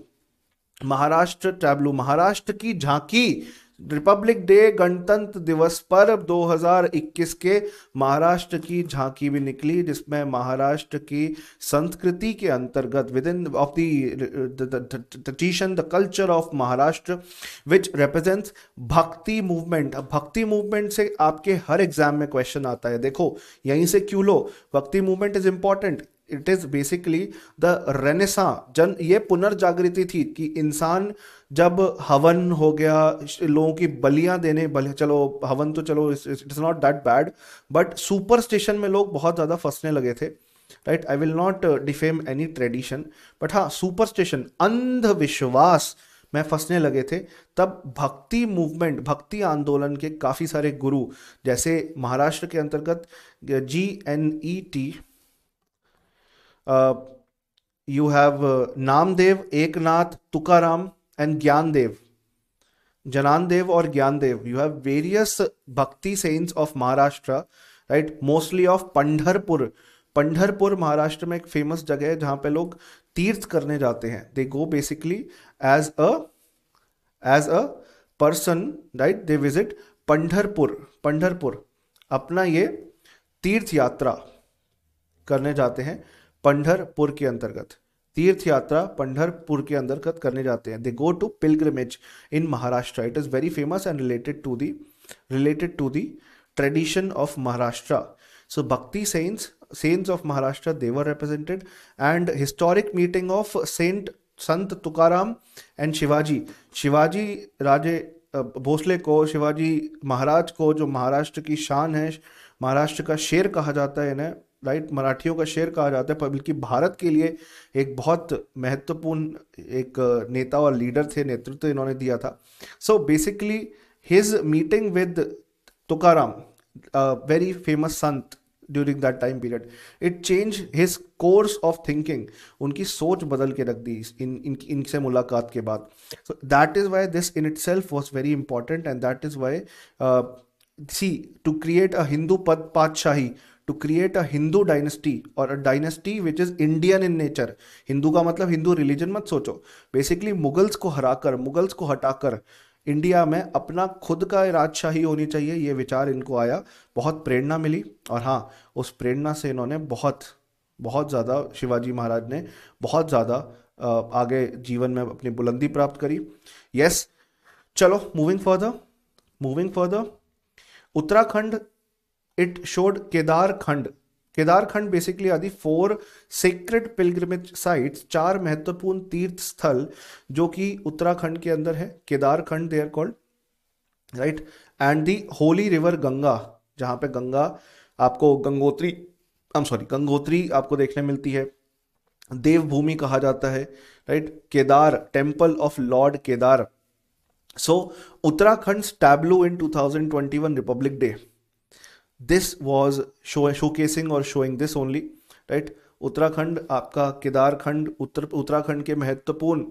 Maharashtra tableau Maharashtra की झांकी रिपब्लिक डे गणतंत्र दिवस पर 2021 के महाराष्ट्र की झांकी भी निकली जिसमें महाराष्ट्र की संस्कृति के अंतर्गत within of tradition the culture of Maharashtra which represents Bhakti movement अब भक्ति मूवमेंट से आपके हर एग्जाम में क्वेश्चन आता है देखो यहीं से क्यों लो Bhakti movement is important it is basically the renaissance ये पुनर्जागृति थी कि इंसान जब हवन हो गया लोगों की बलियां देने बलिया चलो हवन तो चलो it is not that bad but superstition में लोग बहुत ज़्यादा फंसने लगे थे right I will not defame any tradition but हाँ सुपर स्टेशन अंधविश्वास में फंसने लगे थे तब भक्ति मूवमेंट भक्ति आंदोलन के काफ़ी सारे गुरु जैसे महाराष्ट्र के अंतर्गत जी एन ई टी you have Namdev Eknath Tukaram and Gyan Dev Dnyan Dev और Gyan Dev you have various Bhakti saints of Maharashtra right mostly of Pandharpur Pandharpur Maharashtra में एक फेमस जगह है जहां पे लोग तीर्थ करने जाते हैं they go basically as a as a person right they visit Pandharpur Pandharpur अपना ये तीर्थ यात्रा करने जाते हैं पंडरपुर के अंतर्गत तीर्थ यात्रा पंडरपुर के अंतर्गत करने जाते हैं they go to pilgrimage in Maharashtra it is very famous and related to the related to the tradition of Maharashtra so Bhakti saints saints of Maharashtra they were represented and historic meeting of saint Sant Tukaram and Shivaji Shivaji Raje Bhosale को शिवाजी महाराज को जो महाराष्ट्र की शान है महाराष्ट्र का शेर कहा जाता है इन्हें राइट मराठियों का शेर कहा जाता है बल्कि भारत के लिए एक बहुत महत्वपूर्ण एक नेता और लीडर थे नेतृत्व इन्होंने दिया था so basically his meeting with Tukaram very famous sant during that time period it change his course of thinking उनकी सोच बदल के रख दी इन इनसे मुलाकात के बाद so that is why this in itself was very important and that is why see to create a Hindu pad Patshahi to create a Hindu dynasty or a dynasty which is Indian in nature. Hindu का मतलब Hindu religion मत सोचो basically Mughals को हराकर Mughals को हटाकर India में अपना खुद का राजशाही होनी चाहिए ये विचार इनको आया बहुत प्रेरणा मिली और हाँ उस प्रेरणा से इन्होंने बहुत बहुत ज़्यादा शिवाजी महाराज ने बहुत ज़्यादा आगे जीवन में अपनी बुलंदी प्राप्त करी यस चलो moving further moving further Uttarakhand it showed Kedarkhand Kedarkhand basically आदि फोर सीक्रेट पिलग्रमेज साइट्स चार महत्वपूर्ण तीर्थ स्थल जो कि उत्तराखंड के अंदर है Kedar Khand they are called right and the holy river Ganga जहां पे गंगा आपको Gangotri I am sorry Gangotri आपको देखने मिलती है देवभूमि कहा जाता है right Kedar temple of lord Kedar so Uttarakhand tableau in 2021 republic day this was show showcasing और showing this only right Uttarakhand आपका केदारखंड उत्तर उत्तराखंड के महत्वपूर्ण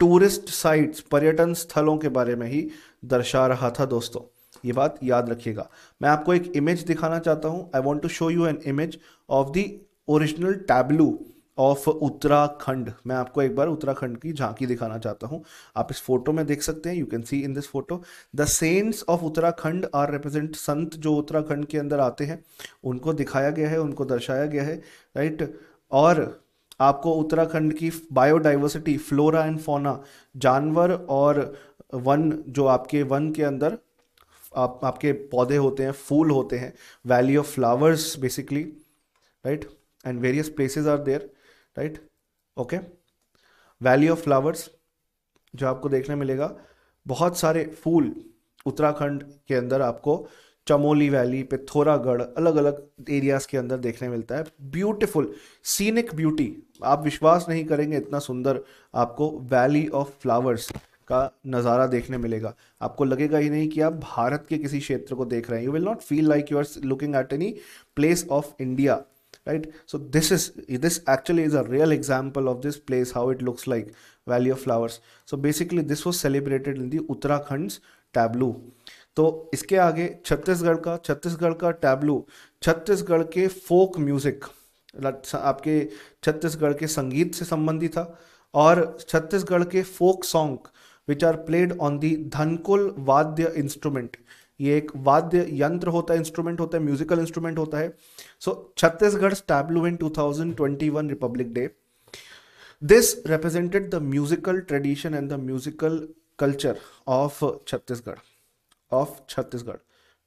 टूरिस्ट साइट्स पर्यटन स्थलों के बारे में ही दर्शा रहा था दोस्तों ये बात याद रखिएगा मैं आपको एक इमेज दिखाना चाहता हूँ I want to show you an image of the original tableau of Uttarakhand मैं आपको एक बार उत्तराखंड की झांकी दिखाना चाहता हूँ आप इस फोटो में देख सकते हैं you can see in this photo the saints of Uttarakhand are represent संत जो उत्तराखंड के अंदर आते हैं उनको दिखाया गया है उनको दर्शाया गया है राइट और आपको उत्तराखंड की बायोडाइवर्सिटी फ्लोरा एंड फोना जानवर और वन जो आपके वन के अंदर आप आपके पौधे होते हैं फूल होते हैं valley of flowers basically right and various places are there right okay valley of flowers जो आपको देखने मिलेगा बहुत सारे फूल उत्तराखंड के अंदर आपको चमोली वैली पिथौरागढ़ अलग अलग एरियाज के अंदर देखने मिलता है ब्यूटीफुल सीनिक ब्यूटी आप विश्वास नहीं करेंगे इतना सुंदर आपको वैली ऑफ फ्लावर्स का नज़ारा देखने मिलेगा आपको लगेगा ही नहीं कि आप भारत के किसी क्षेत्र को देख रहे हैं you will not feel like you are looking at any place of India right so this is this actually is a real example of this place how it looks like valley of flowers so basically this was celebrated in the uttarakhand's tableau तो इसके आगे छत्तीसगढ़ का छत्तीसगढ़ का tableau Chhattisgarh के folk music आपके छत्तीसगढ़ के संगीत से संबंधित था और छत्तीसगढ़ के folk song which are played on the Dhankul वाद्य इंस्ट्रूमेंट ये एक वाद्य यंत्र होता है इंस्ट्रूमेंट होता है म्यूजिकल इंस्ट्रूमेंट होता है so Chhattisgarh tableau in 2021 republic day this represented the musical tradition and the musical culture of Chhattisgarh of Chhattisgarh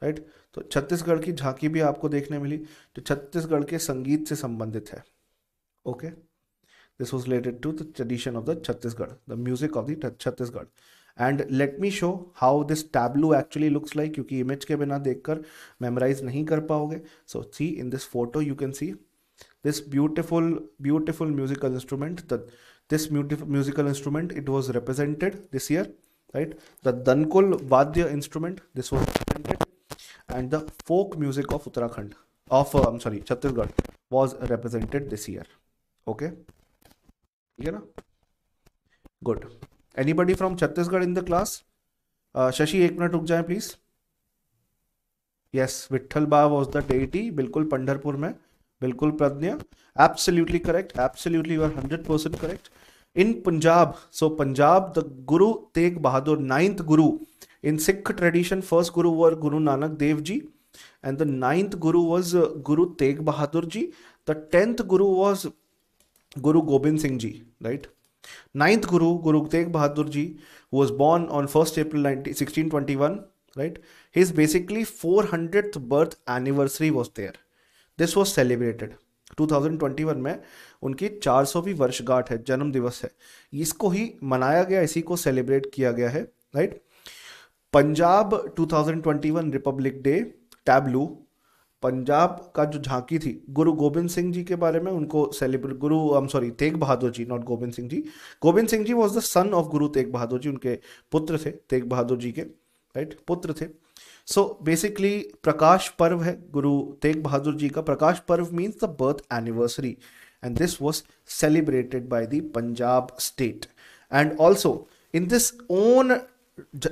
right तो छत्तीसगढ़ की झांकी भी आपको देखने मिली जो तो छत्तीसगढ़ के संगीत से संबंधित है okay this was related to the tradition of the Chhattisgarh the music of the Chhattisgarh and let me show how this tableau actually looks like क्योंकि इमेज के बिना देख कर मेमोराइज नहीं कर पाओगे so see in this photo you can see this beautiful beautiful musical instrument the this musical instrument it was represented this year right the Dhankul वाद्य instrument this was represented and the folk music of Uttarakhand of I am sorry Chhattisgarh was represented this year okay ठीक है ना good anybody from Chhattisgarh in the class Shashi एक minute रुक जाए please yes Vitthal बा was the deity बिल्कुल पंडरपुर में बिल्कुल Pragya absolutely correct absolutely you hundred percent correct in Punjab so Punjab the Guru Tegh Bahadur ninth गुरु इन Sikh tradition first Guru was Guru Nanak Dev ji and the ninth Guru was Guru Tegh Bahadur ji the tenth Guru was Guru Gobind Singh ji right right? Ninth Guru Guru Tegh Bahadur ji was born on first April sixteen twenty one right his basically four hundred birth anniversary was there this was celebrated 2021 में उनकी 400वीं वर्षगांठ है जन्म दिवस है इसको ही मनाया गया इसी को सेलिब्रेट किया गया है right Punjab two thousand twenty one republic day tableau Punjab का जो झांकी थी गुरु गोविंद सिंह जी के बारे में उनको celebrate Guru I am sorry Tegh Bahadur ji not Govind Singh ji Govind Singh ji was the son of Guru Tegh Bahadur जी उनके पुत्र थे तेग बहादुर जी के राइट पुत्र थे सो so, बेसिकली प्रकाश पर्व है गुरु तेग बहादुर जी का Prakash Parv means the birth anniversary and this was celebrated by the Punjab state and also in this own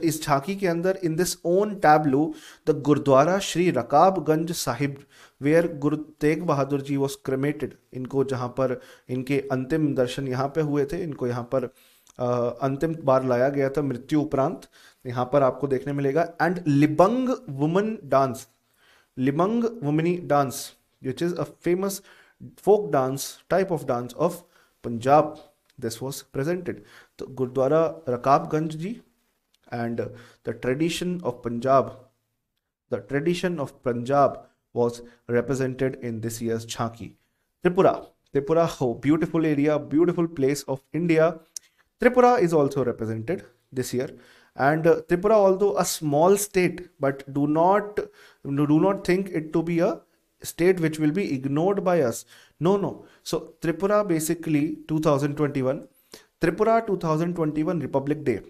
इस झांकी के अंदर in this own tableau the Gurudwara Shri Rakabganj Sahib where Guru Tegh Bahadur ji was क्रेमेटेड इनको जहाँ पर इनके अंतिम दर्शन यहाँ पे हुए थे इनको यहाँ पर आ, अंतिम बार लाया गया था मृत्यु उपरांत यहाँ पर आपको देखने मिलेगा एंड लिबंग वुमन डांस लिबंग वुमनी dance which is a famous folk dance type of dance of Punjab this was presented तो Gurudwara Rakabganj ji and the tradition of Punjab, the tradition of Punjab was represented in this year's Jhanki. Tripura, Tripura, oh, beautiful area, beautiful place of India. Tripura is also represented this year and uh, Tripura although a small state but do not do not think it to be a state which will be ignored by us no no so Tripura basically 2021 Tripura 2021 Republic Day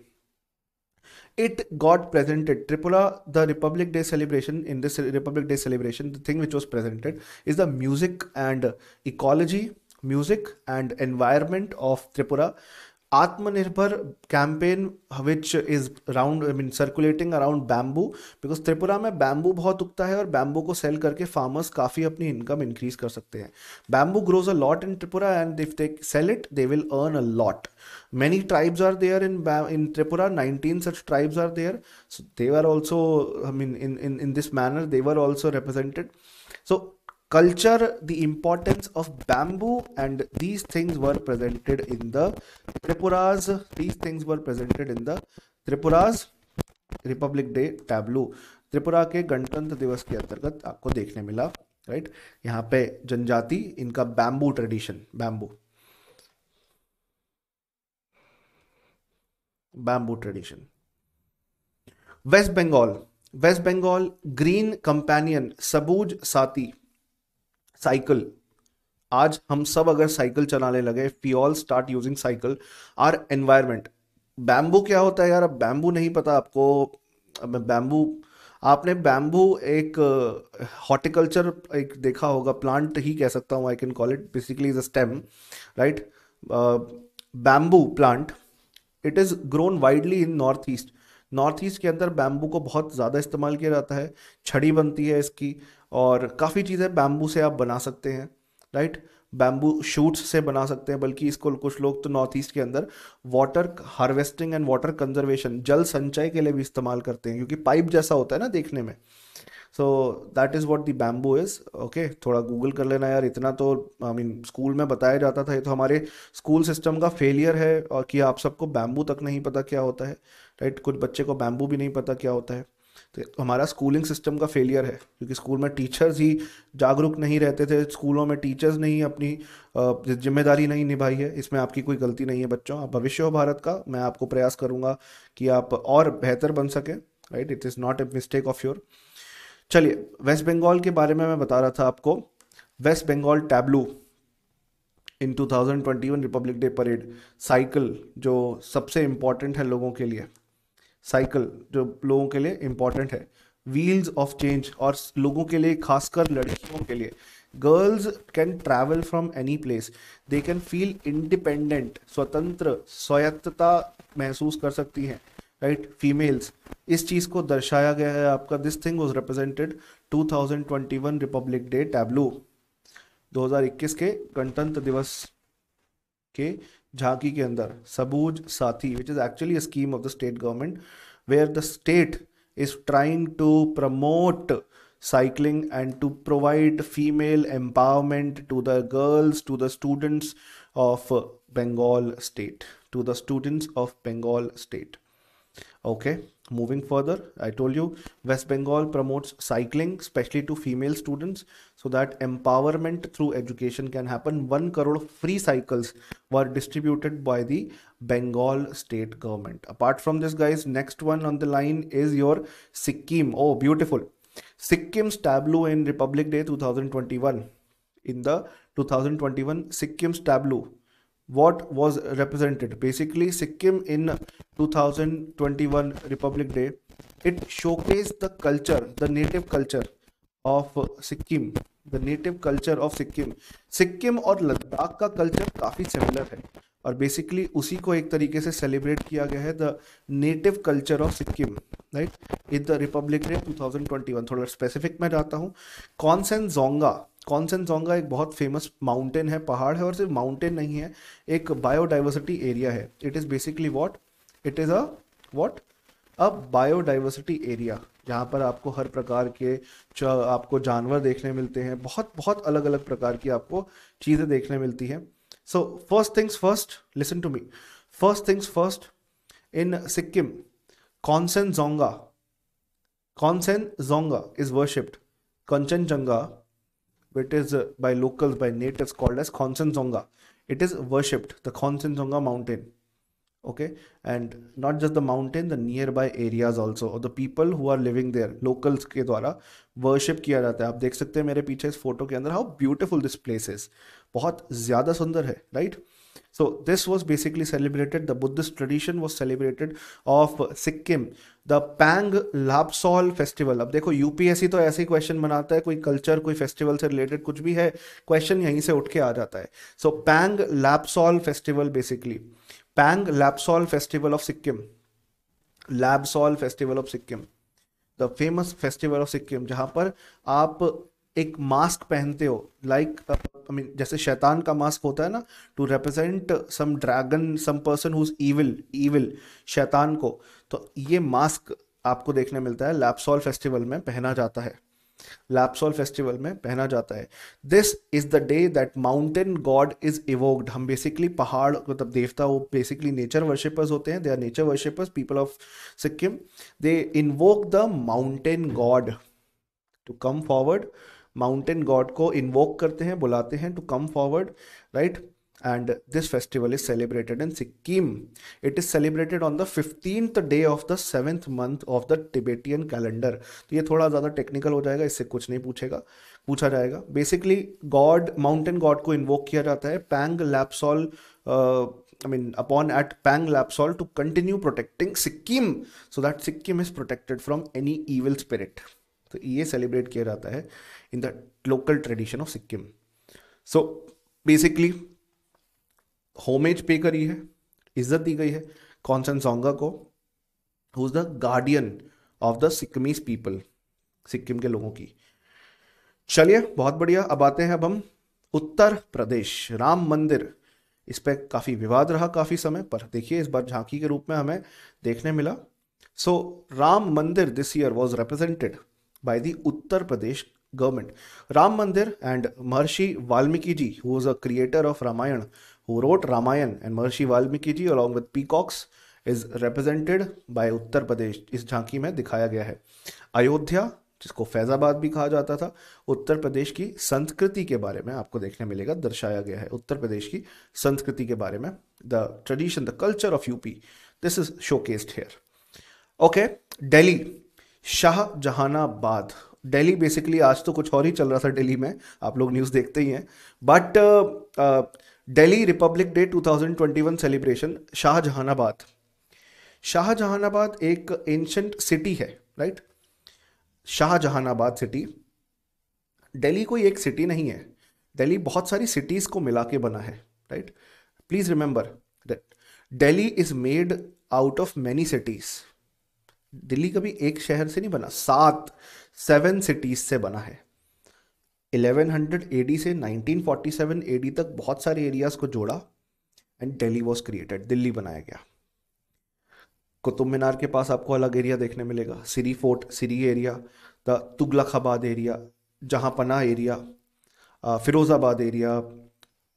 it got presented. Tripura, the Republic Day celebration, in this Republic Day celebration, the thing which was presented is the music and ecology, music and environment of Tripura Atmanirbhar campaign which is round I mean circulating around bamboo because Tripura में bamboo बहुत उगता है और bamboo को cell करके farmers काफ़ी अपनी income increase कर सकते हैं bamboo grows a lot in Tripura and if they sell it they will earn a lot many tribes are there in in Tripura nineteen such tribes are there they are also I mean in in this manner they are also represented so culture, the importance of bamboo, and these things were presented in the Tripura's. These things were presented in the Tripura's republic day tableau Tripura के गणतंत्र दिवस के अंतर्गत आपको देखने मिला right यहाँ पे जनजाति इनका bamboo tradition bamboo bamboo tradition West Bengal West Bengal green companion Sabooj Sathi cycle आज हम सब अगर साइकिल चलाने लगे we all start using cycle our environment bamboo क्या होता है यार अब बैम्बू नहीं पता आपको बैम्बू आपने बैम्बू एक हॉर्टिकल्चर uh, एक देखा होगा प्लांट ही कह सकता हूँ I can call it basically is a stem right bamboo plant it is grown widely in North East North East के अंदर बैम्बू को बहुत ज़्यादा इस्तेमाल किया जाता है छड़ी बनती है इसकी और काफ़ी चीज़ें बैम्बू से आप बना सकते हैं राइट बैम्बू शूट्स से बना सकते हैं बल्कि इसको कुछ लोग तो नॉर्थ ईस्ट के अंदर water harvesting and water conservation जल संचय के लिए भी इस्तेमाल करते हैं क्योंकि पाइप जैसा होता है ना देखने में so that is what the bamboo is okay थोड़ा गूगल कर लेना यार इतना तो आई मीन स्कूल में बताया जाता था ये तो हमारे स्कूल सिस्टम का फेलियर है और कि आप सबको बैम्बू तक नहीं पता क्या होता है राइट right? कुछ बच्चे को बैम्बू भी नहीं पता क्या होता है तो हमारा स्कूलिंग सिस्टम का फेलियर है क्योंकि स्कूल में टीचर्स ही जागरूक नहीं रहते थे स्कूलों में टीचर्स ने ही अपनी जिम्मेदारी नहीं निभाई है इसमें आपकी कोई गलती नहीं है बच्चों आप भविष्य हो भारत का मैं आपको प्रयास करूँगा कि आप और बेहतर बन सकें right it is not a mistake of your चलिए वेस्ट बंगाल के बारे में मैं बता रहा था आपको West Bengal tableau in 2021 republic day parade cycle जो सबसे इम्पॉर्टेंट है लोगों के लिए साइकिल जो लोगों के लिए इम्पॉर्टेंट है व्हील्स ऑफ चेंज और लोगों के लिए खासकर लड़कियों के लिए girls can travel from any place they can feel independent स्वतंत्र स्वायत्तता महसूस कर सकती हैं राइट फीमेल्स इस चीज़ को दर्शाया गया है आपका this thing was represented 2021 republic day हजार 2021 के गणतंत्र दिवस के झांकी के अंदर Sabooj Sathi which is actually a scheme of the state government where the state is trying to promote cycling and to provide female empowerment to the girls to the students of Bengal state to the students of Bengal state okay moving further i told you west bengal promotes cycling especially to female students so that empowerment through education can happen 1 crore free cycles were distributed by the bengal state government apart from this guys next one on the line is your sikkim oh beautiful sikkim's tableau in republic day 2021 in the 2021 sikkim's tableau what was represented basically sikkim in 2021 republic day it showcased the culture the native culture of sikkim the native culture of sikkim sikkim aur ladakh ka culture काफ़ी similar hai और basically उसी को एक तरीके से celebrate किया गया है the native culture of sikkim right in the republic day 2021 थोड़ा specific में जाता हूँ कॉन्सेंजोंगा कॉन्सन एक बहुत फेमस माउंटेन है पहाड़ है और सिर्फ माउंटेन नहीं है एक बायोडाइवर्सिटी एरिया है it is basically what it is a what a biodiversity area जहाँ पर आपको हर प्रकार के आपको जानवर देखने मिलते हैं बहुत बहुत अलग अलग प्रकार की आपको चीज़ें देखने मिलती हैं so first things first listen to me first things first in Sikkim Khangchendzonga Khangchendzonga is worshipped Kanchenjunga which is by locals, by natives called as Khonsenzonga. It is worshipped, the Khonsenzonga mountain. Okay, and not just the mountain, the nearby areas also, or the people who are living there, locals के द्वारा worship किया जाता है आप देख सकते हैं मेरे पीछे इस photo के अंदर how beautiful this place is. बहुत ज़्यादा सुंदर है right? So this was basically celebrated. The Buddhist tradition was celebrated of Sikkim. The Pang Lhabsol festival अब देखो यूपीएससी तो ऐसे ही क्वेश्चन बनाता है कोई कल्चर कोई फेस्टिवल से रिलेटेड कुछ भी है क्वेश्चन यहीं से उठ के आ जाता है so Pang Lhabsol festival basically Pang Lhabsol festival of Sikkim Lhabsol festival of Sikkim the famous festival of Sikkim जहां पर आप एक मास्क पहनते हो लाइक आई मीन जैसे शैतान का मास्क होता है ना to represent some dragon some person who evil evil शैतान को तो ये मास्क आपको देखने मिलता है लैपसॉल फेस्टिवल में पहना जाता है लैपसॉल फेस्टिवल में पहना जाता है this is the day that mountain god is evoked हम बेसिकली पहाड़ मतलब देवता वो बेसिकली नेचर वर्शिपर्स होते हैं they are nature worshippers people of Sikkim they invoke the mountain god to come forward mountain god को इन्वोक करते हैं बुलाते हैं to come forward right and this festival is celebrated in Sikkim it is celebrated on the fifteenth day of the seventh month of the Tibetan calendar तो ये थोड़ा ज़्यादा technical हो जाएगा इससे कुछ नहीं पूछेगा पूछा जाएगा बेसिकली गॉड माउंटेन गॉड को इन्वोक किया जाता है Pang Lhabsol I mean upon at Pang Lhabsol to continue protecting Sikkim so that Sikkim is protected from any evil spirit तो ये सेलिब्रेट किया जाता है in the local tradition of Sikkim. So basically, homage pay करी है इज्जत दी गई है कॉन्सन सोंगा को who is the guardian of the Sikkimese people Sikkim के लोगों की चलिए बहुत बढ़िया अब आते हैं अब हम उत्तर प्रदेश राम मंदिर इस पर काफ़ी विवाद रहा काफ़ी समय पर देखिए इस बार झांकी के रूप में हमें देखने मिला सो so, Ram Mandir this year was represented by the Uttar Pradesh government. Ram Mandir and Maharshi Valmiki ji, who was a creator of Ramayana, who wrote Ramayana, and Maharshi Valmiki ji, along with peacocks, is represented by Uttar Pradesh. इस झांकी में दिखाया गया है अयोध्या जिसको फैजाबाद भी कहा जाता था उत्तर प्रदेश की संस्कृति के बारे में आपको देखने मिलेगा दर्शाया गया है उत्तर प्रदेश की संस्कृति के बारे में the tradition the culture of UP this is showcased here okay Delhi Shahjahanabad Delhi basically आज तो कुछ और ही चल रहा था दिल्ली में आप लोग न्यूज़ देखते ही हैं but uh, uh, Delhi republic day 2021 celebration Shahjahanabad Shahjahanabad एक एंशंट सिटी है राइट शाहजहानाबाद सिटी दिल्ली कोई एक सिटी नहीं है दिल्ली बहुत सारी सिटीज़ को मिला के बना है right please remember that Delhi is made out of many cities Delhi कभी एक शहर से नहीं बना सात सेवन सिटीज से बना है 1100 एडी से 1947 एडी तक बहुत सारे एरियाज को जोड़ा and Delhi was created Delhi बनाया गया कुतुब मीनार के पास आपको अलग एरिया देखने मिलेगा Siri fort Siri area the Tughlakabad area Jahanpanah area Firozabad area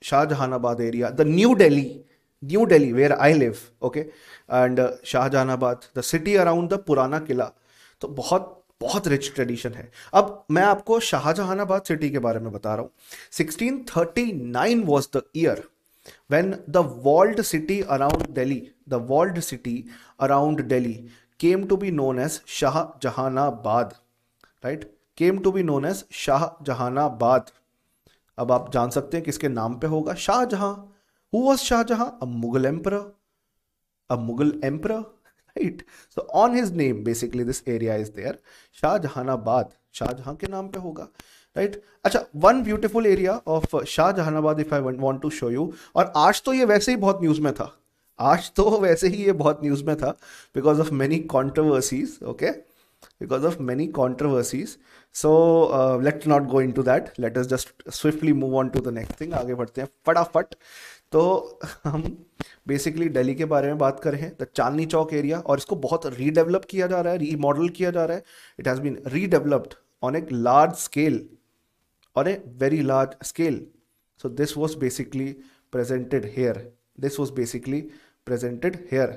Shahjahanabad area the New Delhi New Delhi where I live okay and Shahjahanabad the city around the Purana Qila तो बहुत बहुत रिच ट्रेडिशन है अब मैं आपको शाहजहानाबाद सिटी के बारे में बता रहा हूं sixteen thirty nine was the year when the world city around Delhi the world city around Delhi came to be known as Shahjahanabad right came to be known as Shahjahanabad अब आप जान सकते हैं किसके नाम पे होगा Shahjahan who Shahjahan a Mughal emperor a Mughal emperor right so on his name basically this area is there Shahjahanabad Shahjahan के नाम पे होगा राइट right? अच्छा one beautiful area of Shahjahanabad if I want to show you और आज तो ये वैसे ही बहुत न्यूज में था आज तो वैसे ही ये बहुत न्यूज में था because of many controversies okay because of many controversies so let not go into that let is just swiftly move on to the next thing आगे बढ़ते हैं फटाफट तो हम बेसिकली दिल्ली के बारे में बात कर रहे हैं द चांदनी चौक एरिया और इसको बहुत रीडेवलप किया जा रहा है रीमॉडल किया जा रहा है it has been redeveloped on a large scale on a very large scale so this was basically presented here this was basically presented here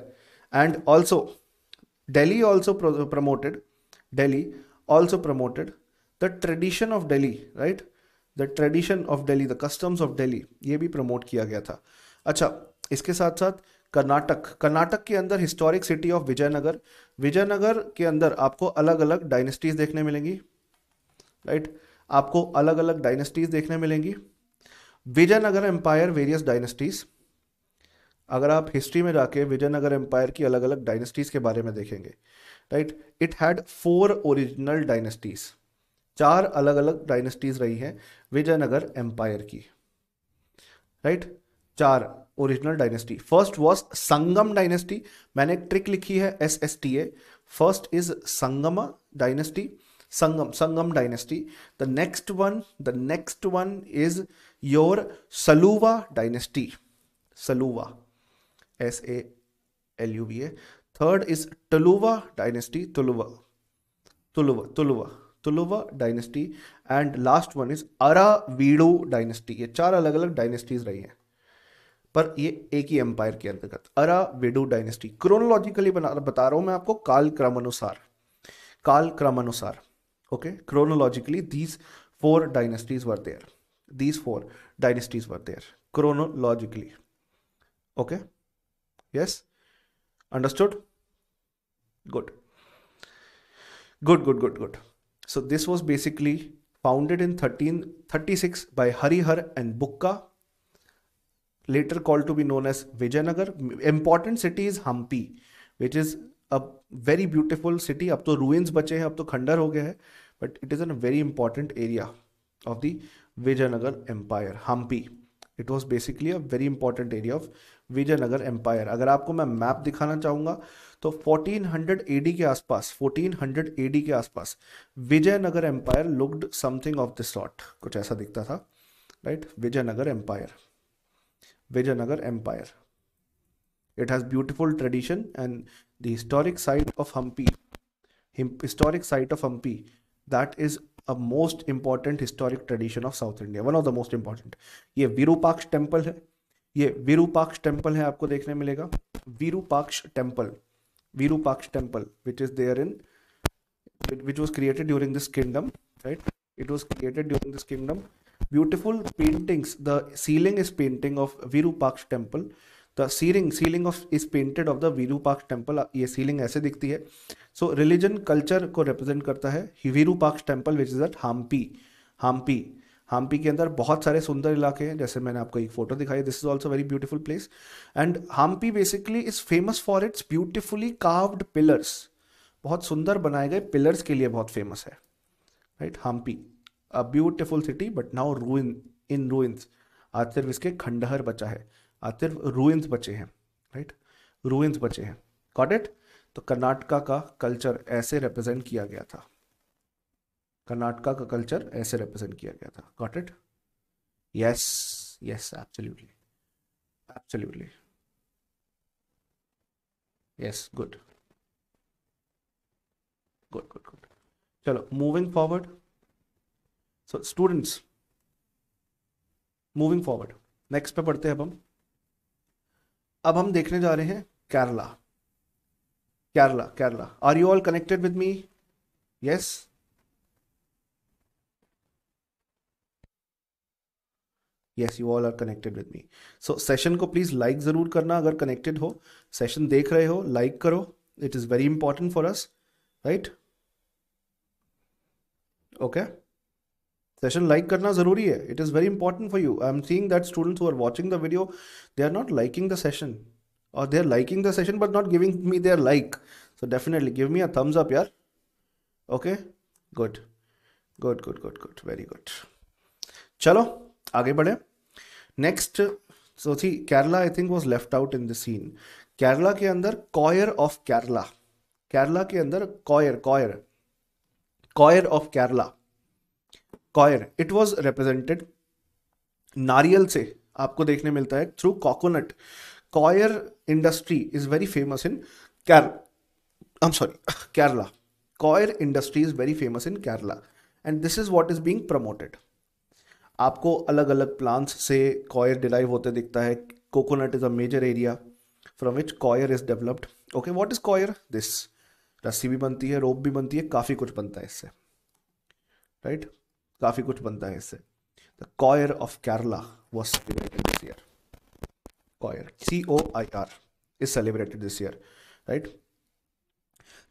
and also Delhi also promoted Delhi also promoted the tradition of Delhi right the tradition of Delhi the customs of Delhi ये भी promote किया गया था अच्छा इसके साथ साथ कर्नाटक कर्नाटक के अंदर historic city of Vijayanagar Vijayanagar के अंदर आपको अलग अलग डायनेस्टीज देखने मिलेंगी राइट आपको अलग अलग डायनेस्टीज देखने मिलेंगी विजयनगर एम्पायर वेरियस डायनेस्टीज अगर आप हिस्ट्री में जाके विजयनगर एम्पायर की अलग अलग डायनेस्टीज के बारे में देखेंगे right it had four original dynasties चार अलग अलग डायनेस्टीज रही हैं विजयनगर एम्पायर की राइट right? चार original dynasty first was Sangam dynasty मैंने एक ट्रिक लिखी है S S T A first is Sangam dynasty Sangam Sangam dynasty the next one the next one is your Saluva dynasty Saluva S A L U B A third is Tuluva dynasty Tuluva Tuluva Tuluva Tuluva dynasty and last one is Aravidu dynasty ये चार अलग अलग dynasties रही हैं पर ये एक ही empire के अंतर्गत अरावीडो डायनेस्टी क्रोनोलॉजिकली बना बता रहा हूं मैं आपको काल क्रम अनुसार काल क्रम अनुसार okay chronologically these four dynasties were there these four dynasties were there chronologically okay yes understood good good good good good So this was basically founded in 1336 by Harihar and Bukka, later called to be known as Vijayanagar. Important city is Hampi, which is a very beautiful city. अब तो ruins बचे हैं अब तो खंडर हो गया है but it is in a very important area of the Vijayanagar Empire, Hampi. It was basically a very important area of Vijayanagar empire अगर आपको मैं मैप दिखाना चाहूँगा तो 1400 एडी के आसपास 1400 एडी के आसपास Vijayanagar empire looked something of this sort कुछ ऐसा दिखता था right Vijayanagar empire Vijayanagar empire it has beautiful tradition and the historic site of Hampi historic site of Hampi that is a most important historic tradition of south India one of the most important ये Virupaksha temple है ये Virupaksha temple है आपको देखने मिलेगा Virupaksha temple Virupaksha temple, which is there in, which was created during this kingdom, right? It was created during this kingdom. Beautiful paintings. The ceiling is painting of Virupaksha temple. the ceiling ceiling of is painted of the Virupaksha temple ye ceiling aise dikhti hai so religion culture ko represent karta hai Virupaksha temple which is at Hampi Hampi Hampi के अंदर बहुत सारे सुंदर इलाके हैं जैसे मैंने आपको एक फ़ोटो दिखाई this is also very beautiful place and Hampi basically is famous for its beautifully carved pillars बहुत सुंदर बनाए गए पिलर्स के लिए बहुत फेमस है right Hampi a beautiful city but now ruin in ruins आज सिर्फ इसके खंडहर बचा है आज सिर्फ रूइंस बचे हैं राइट रूइंस बचे हैं गॉट इट तो कर्नाटका का कल्चर ऐसे रिप्रेजेंट किया गया था कर्नाटका का कल्चर ऐसे रिप्रेजेंट किया गया था got it yes yes absolutely absolutely yes good good good good चलो moving forward so students moving forward next पे पढ़ते हैं अब हम अब हम देखने जा रहे हैं Kerala Kerala Kerala are you all connected with me yes yes you all are connected with me so session को प्लीज़ लाइक ज़रूर करना अगर कनेक्टेड हो सेशन देख रहे हो लाइक like करो it is very important for us right okay session like करना ज़रूरी है it is very important for you I am seeing that students are watching the video they are not liking the session और they are liking the session but not giving me their like so definitely give me a thumbs up यार okay good good good good good very good चलो आगे बढ़े next so the Kerala I think was left out in the scene Kerala के अंदर coir of Kerala Kerala के अंदर coir coir coir of Kerala coir it was represented नारियल से आपको देखने मिलता है through coconut coir industry is very famous in केर I am sorry Kerala coir industry is very famous in Kerala and this is what is being promoted आपको अलग अलग प्लांट्स से कॉयर डिराइव होते दिखता है coconut is a major area from which coir is developed okay what is coir this रस्सी भी बनती है रोप भी बनती है काफ़ी कुछ बनता है इससे राइट right? काफ़ी कुछ बनता है इससे the coir of Kerala was celebrated this year coir C O I R is celebrated this year right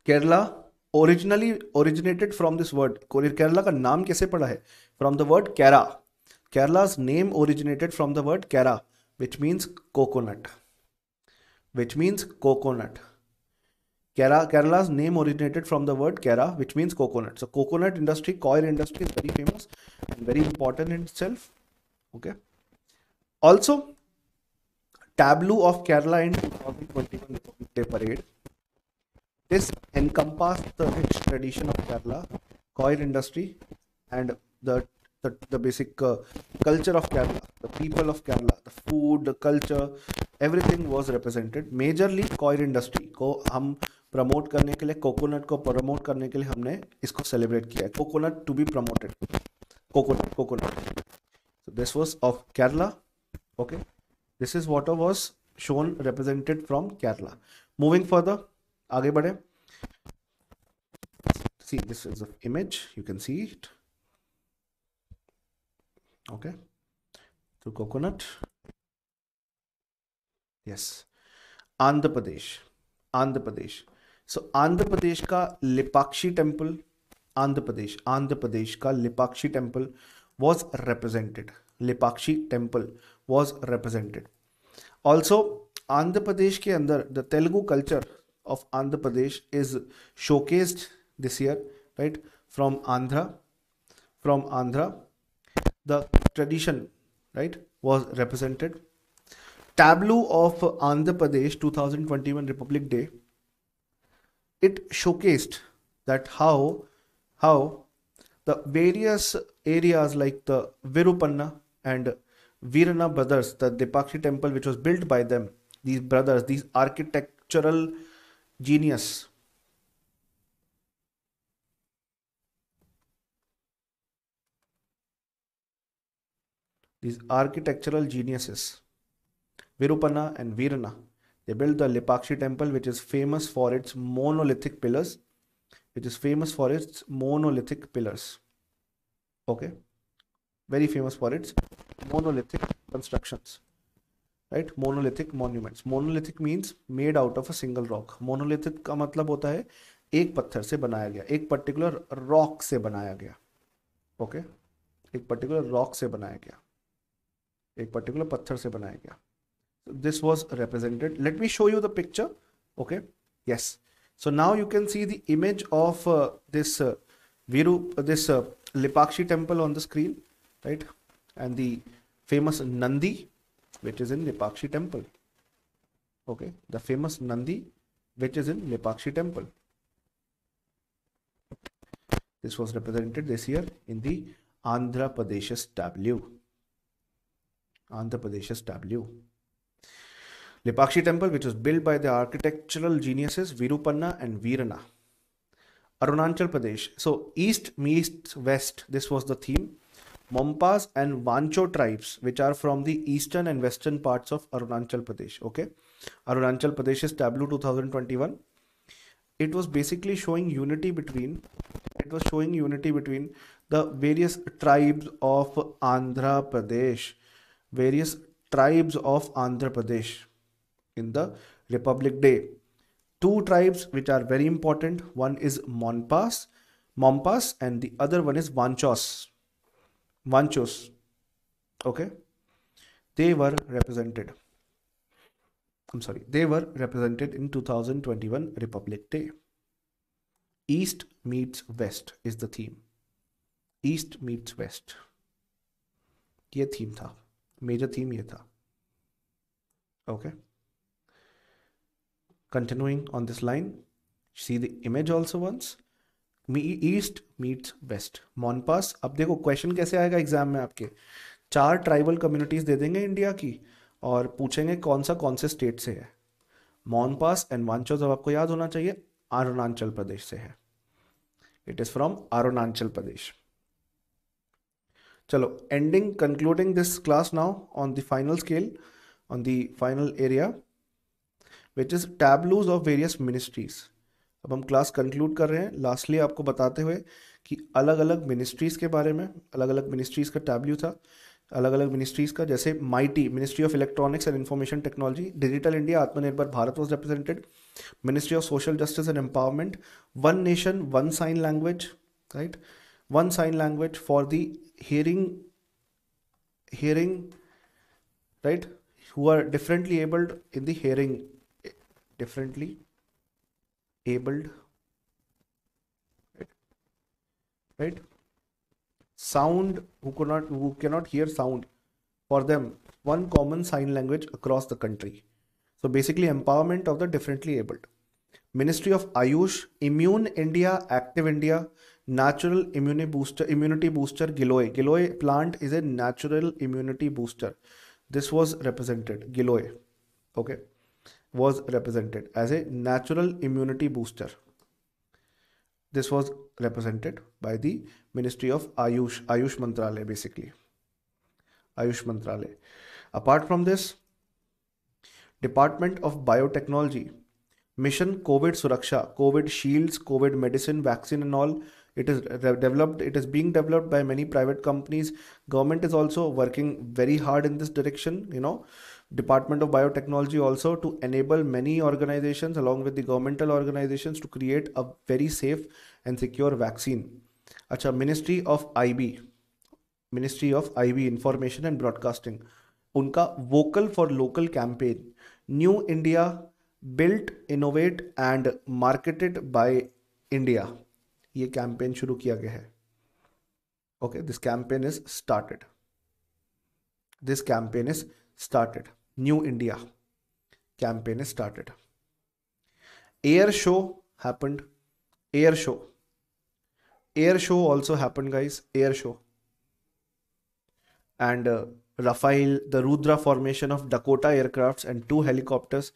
Kerala originally originated from this word Kerala का नाम कैसे पड़ा है from the word kera Kerala's name originated from the word Kera, which means coconut. Which means coconut. Kerala, Kerala's name originated from the word Kera, which means coconut. So coconut industry, coir industry is very famous and very important in itself. Okay. Also, Tableau of Kerala in 2021 Day Parade. This encompassed the rich tradition of Kerala, coir industry, and the the, the basic uh, culture of Kerala, the people of Kerala, the food, the culture, everything was represented. Majorly coir industry को हम promote करने के लिए coconut को promote करने के लिए हमने इसको celebrate किया coconut to be promoted coconut coconut so this was of Kerala okay this is what was shown represented from Kerala moving further आगे बढ़े see this is the image you can see it okay to coconut yes andhra pradesh andhra pradesh so so, Andhra Pradesh का Lepakshi temple Andhra Pradesh Andhra Pradesh का Lepakshi temple was represented Lepakshi temple was represented also Andhra Pradesh के अंदर the Telugu culture of Andhra Pradesh is showcased this year right from Andhra from Andhra the tradition, right, was represented. Tableau of Andhra Pradesh 2021 Republic Day. It showcased that how how the various areas like the Virupanna and Virana brothers, the Dipakshi temple which was built by them, these brothers, these architectural genius These architectural geniuses, Virupanna and veerana they built the lipakshi temple, which is famous for its monolithic pillars, which is famous for its monolithic pillars. Okay, very famous for its monolithic constructions, right? Monolithic monuments. Monolithic means made out of a single rock. Monolithic का मतलब होता है एक पत्थर से बनाया गया एक पर्टिकुलर रॉक से बनाया गया ओके okay? एक पर्टिकुलर रॉक से बनाया गया एक पर्टिकुलर पत्थर से बनाया this was represented let me show you the picture okay yes so now you can see the image of uh, this uh, viru uh, this uh, lipakshi temple on the screen right and the famous nandi which is in lipakshi temple okay the famous nandi which is in lipakshi temple this was represented this year in the andhra pradesh tableau Andhra Pradesh's tableau. Lepakshi temple, which was built by the architectural geniuses Virupanna and Virana, Arunachal Pradesh. So east meets west, this was the theme. Mompas and Wancho tribes, which are from the eastern and western parts of Arunachal Pradesh. Okay. Arunachal Pradesh's tableau 2021. It was basically showing unity between it was showing unity between the various tribes of Andhra Pradesh various tribes of Andhra Pradesh in the Republic Day. Two tribes which are very important. One is Monpas, Mompas, and the other one is Vanchos. Vanchos. Okay. They were represented. I'm sorry, they were represented in 2021 Republic Day. East meets West is the theme. East meets West. ये theme था major theme ये था okay continuing on this line see the image also once east meets west मॉनपास अब देखो question कैसे आएगा exam में आपके चार ट्राइबल कम्युनिटीज दे देंगे इंडिया की और पूछेंगे कौन सा कौन से स्टेट से है मॉनपास एंड वांचो जब आपको याद होना चाहिए अरुणाचल प्रदेश से है it is from Arunachal Pradesh चलो ending concluding this class now on the final scale on the final area which is tableaux of various ministries अब हम क्लास कंक्लूड कर रहे हैं लास्टली आपको बताते हुए कि अलग अलग मिनिस्ट्रीज़ के बारे में अलग अलग मिनिस्ट्रीज़ का टैबल्यू था अलग अलग मिनिस्ट्रीज़ का जैसे MeitY ministry of electronics and information technology digital India Atmanirbhar Bharat was represented ministry of social justice and empowerment one nation one sign language right one sign language for the hearing hearing right who are differently abled in the hearing differently abled right, right? sound who could not who cannot hear sound for them one common sign language across the country so basically empowerment of the differently abled ministry of ayush immune india active india natural immunity booster immunity booster giloy giloy plant is a natural immunity booster this was represented giloy okay was represented as a natural immunity booster this was represented by the ministry of ayush ayush mantrale basically ayush mantrale apart from this department of biotechnology mission covid suraksha covid shields covid medicine vaccine and all it is developed it is being developed by many private companies government is also working very hard in this direction you know department of biotechnology also to enable many organizations along with the governmental organizations to create a very safe and secure vaccine acha ministry of ib ministry of ib information and broadcasting उनका Vocal for Local Campaign. New India, built, innovate, and marketed by India. ये campaign शुरू किया गया है okay this campaign is started this campaign is started new India campaign is started air show happened air show air show also happen guys air show and Rafale the Rudra formation of Dakota aircraft and two helicopters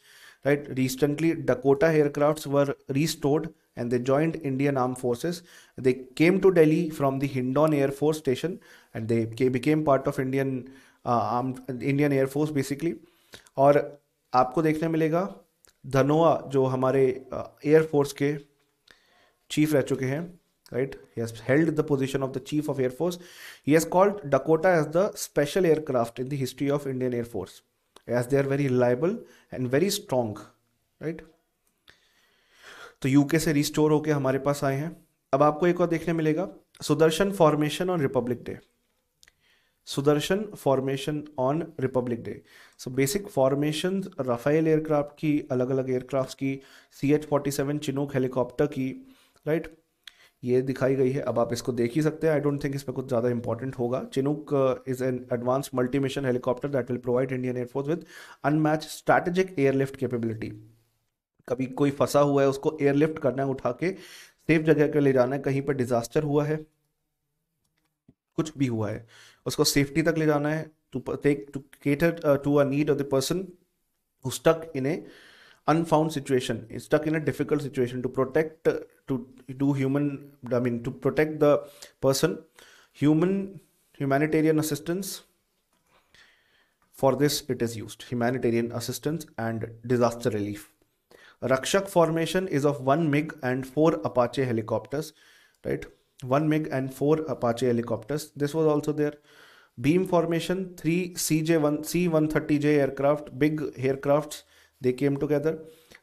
right recently Dakota aircraft were restored and they joined Indian Armed Forces. They came to Delhi from the Hindon Air Force Station and they became part of Indian uh, armed Indian Air Force basically. और आपको देखने मिलेगा धनोआ जो हमारे air uh, force के chief रह चुके right he has held the position of the chief of air force he has called dakota as the special aircraft in the history of indian air force as they are very reliable and very strong right तो UK से restore होकर हमारे पास आए हैं अब आपको एक और देखने मिलेगा Sudarshan formation on Republic Day Sudarshan formation on Republic Day so basic formation Rafale aircraft की अलग अलग एयरक्राफ्ट की C H forty seven Chinook helicopter की राइट right? ये दिखाई गई है अब आप इसको देख ही सकते हैं आई डोंट थिंक इसमें कुछ ज़्यादा इंपॉर्टेंट होगा Chinook is an advance multi mission helicopter that will provide Indian air force with unmatch strategic airlift capability कभी कोई फंसा हुआ है उसको एयरलिफ्ट करना है उठा के सेफ जगह पर ले जाना है कहीं पर डिजास्टर हुआ है कुछ भी हुआ है उसको सेफ्टी तक ले जाना है to take to cater to a need of the person who stuck in a unfound situation stuck in a difficult situation to protect to do human I mean to protect the person human humanitarian assistance for this it is use humanitarian assistance and disaster relief Rakshak formation is of 1 MiG and 4 Apache helicopters, right? 1 MiG and 4 Apache helicopters. This was also there. Beam formation, 3 CJ1, C-130J aircraft, big aircrafts, they came together.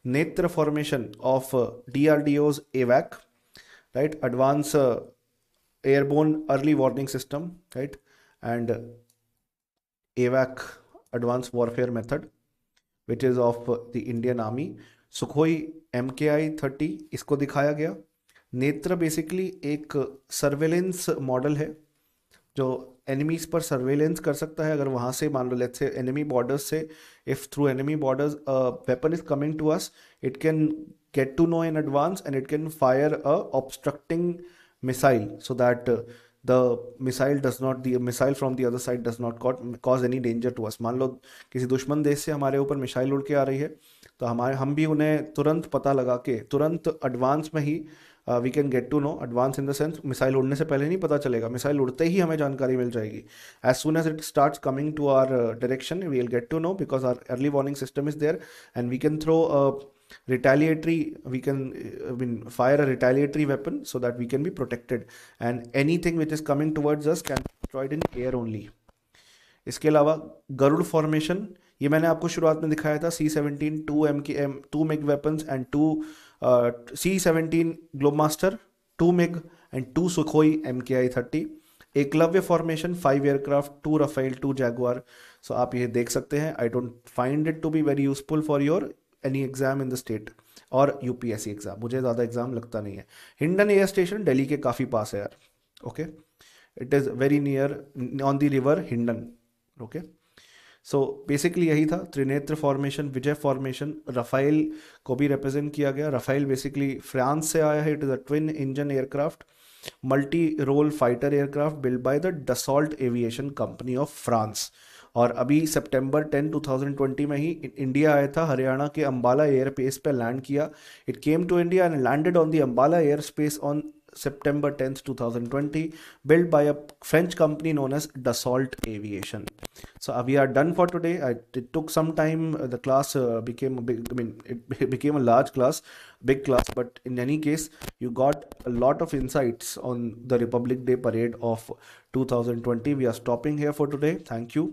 Netra formation of uh, DRDO's AVAC, right? Advanced uh, Airborne Early Warning System, right? And uh, AVAC, Advanced Warfare Method, which is of the Indian Army. Sukhoi M K I thirty इसको दिखाया गया नेत्र basically एक surveillance model है जो enemies पर surveillance कर सकता है अगर वहाँ से मान लो लेट्स से एनिमी बॉर्डर्स से if through enemy borders weapon is coming to us it can get to know in advance and it can fire a obstructing missile so that the missile does not the missile from the other side does not cause any danger to us मान लो किसी दुश्मन देश से हमारे ऊपर missile उड़ के आ रही है तो हमारे हम भी उन्हें तुरंत पता लगा के तुरंत एडवांस में ही we can get to know advance in the sense missile उड़ने से पहले नहीं पता चलेगा मिसाइल उड़ते ही हमें जानकारी मिल जाएगी as soon as it start coming to our direction we will get to know because our early warning system is there and we can throw retaliatory we can I mean fire a retaliatory weapon so that we can be protected and anything which is coming towards us can be destroyed in air only इसके अलावा Garuda formation ये मैंने आपको शुरुआत में दिखाया था C seventeen two M K M two MiG weapons and two C seventeen globe master two MiG and two Sukhoi M K I thirty Eklavya formation five aircraft two Rafale two Jaguar so आप ये देख सकते हैं I don't find it to be very useful for your any exam in the state और UPSC exam मुझे ज़्यादा exam लगता नहीं है हिंडन एयर स्टेशन दिल्ली के काफ़ी पास है यार okay it is very near on the river Hindon okay so basically यही था Trinetra formation Vijay formation Rafale को भी रिप्रेजेंट किया गया रफाइल बेसिकली फ्रांस से आया है it is a twin engine aircraft multi role fighter aircraft build by the Dassault aviation company of France और अभी सितंबर 10 2020 में ही इंडिया आया था हरियाणा के अम्बाला एयर बेस पर लैंड किया it came to India and landed on the Ambala air space on September 10th, 2020, built by a French company known as Dassault Aviation. So uh, we are done for today. I, it took some time. Uh, the class uh, became a big, I mean, it became a large class, big class. But in any case, you got a lot of insights on the Republic Day parade of 2020. We are stopping here for today. Thank you.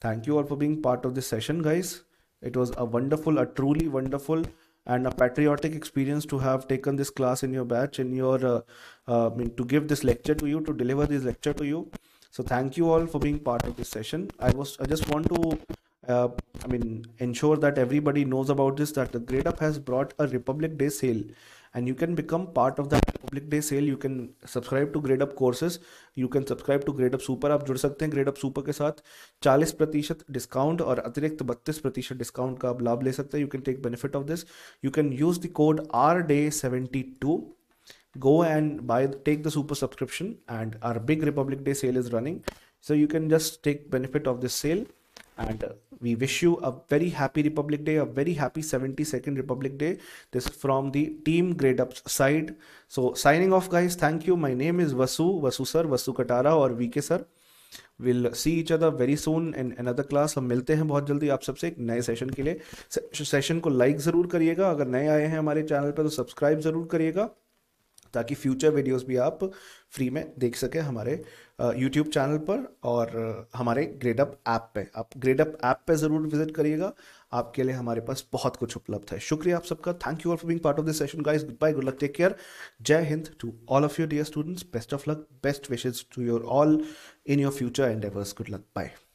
Thank you all for being part of this session, guys. It was a wonderful, a truly wonderful and a patriotic experience to have taken this class in your batch in your uh, uh, I mean, to give this lecture to you to deliver this lecture to you so thank you all for being part of this session i was i just want to uh, i mean ensure that everybody knows about this that the grade up has brought a republic day sale and you can become part of the Republic Day sale. You can subscribe to Grade Up courses. You can subscribe to Grade Up Super. आप जुड़ सकते हैं Grade Up Super के साथ 40 percent discount और अतिरिक्त 32 percent discount. का आप लाभ ले सकते हैं You can take benefit of this you can use go and buy take the super subscription and our big republic day sale is running so you can just take benefit of this sale And we wish you a very happy Republic Day, a very happy 72nd Republic Day. This from the team grade up side. So signing off, guys. Thank you. My name is Vasu, Vasu sir, Vasu Katara or VK sir. Will see each other very soon in another class हम मिलते हैं बहुत जल्दी आप सबसे एक नए session के लिए से, सेशन को लाइक ज़रूर करिएगा अगर नए आए हैं हमारे चैनल पर तो सब्सक्राइब ज़रूर करिएगा ताकि फ्यूचर वीडियोस भी आप फ्री में देख सकें हमारे यूट्यूब चैनल पर और हमारे ग्रेडअप ऐप पे आप ग्रेडअप ऐप पे ज़रूर विजिट करिएगा आपके लिए हमारे पास बहुत कुछ उपलब्ध है शुक्रिया आप सबका thank you for being part of this session guys good bye good luck take care जय हिंद to all of your dear students best of luck best wishes to your all in your future and good luck bye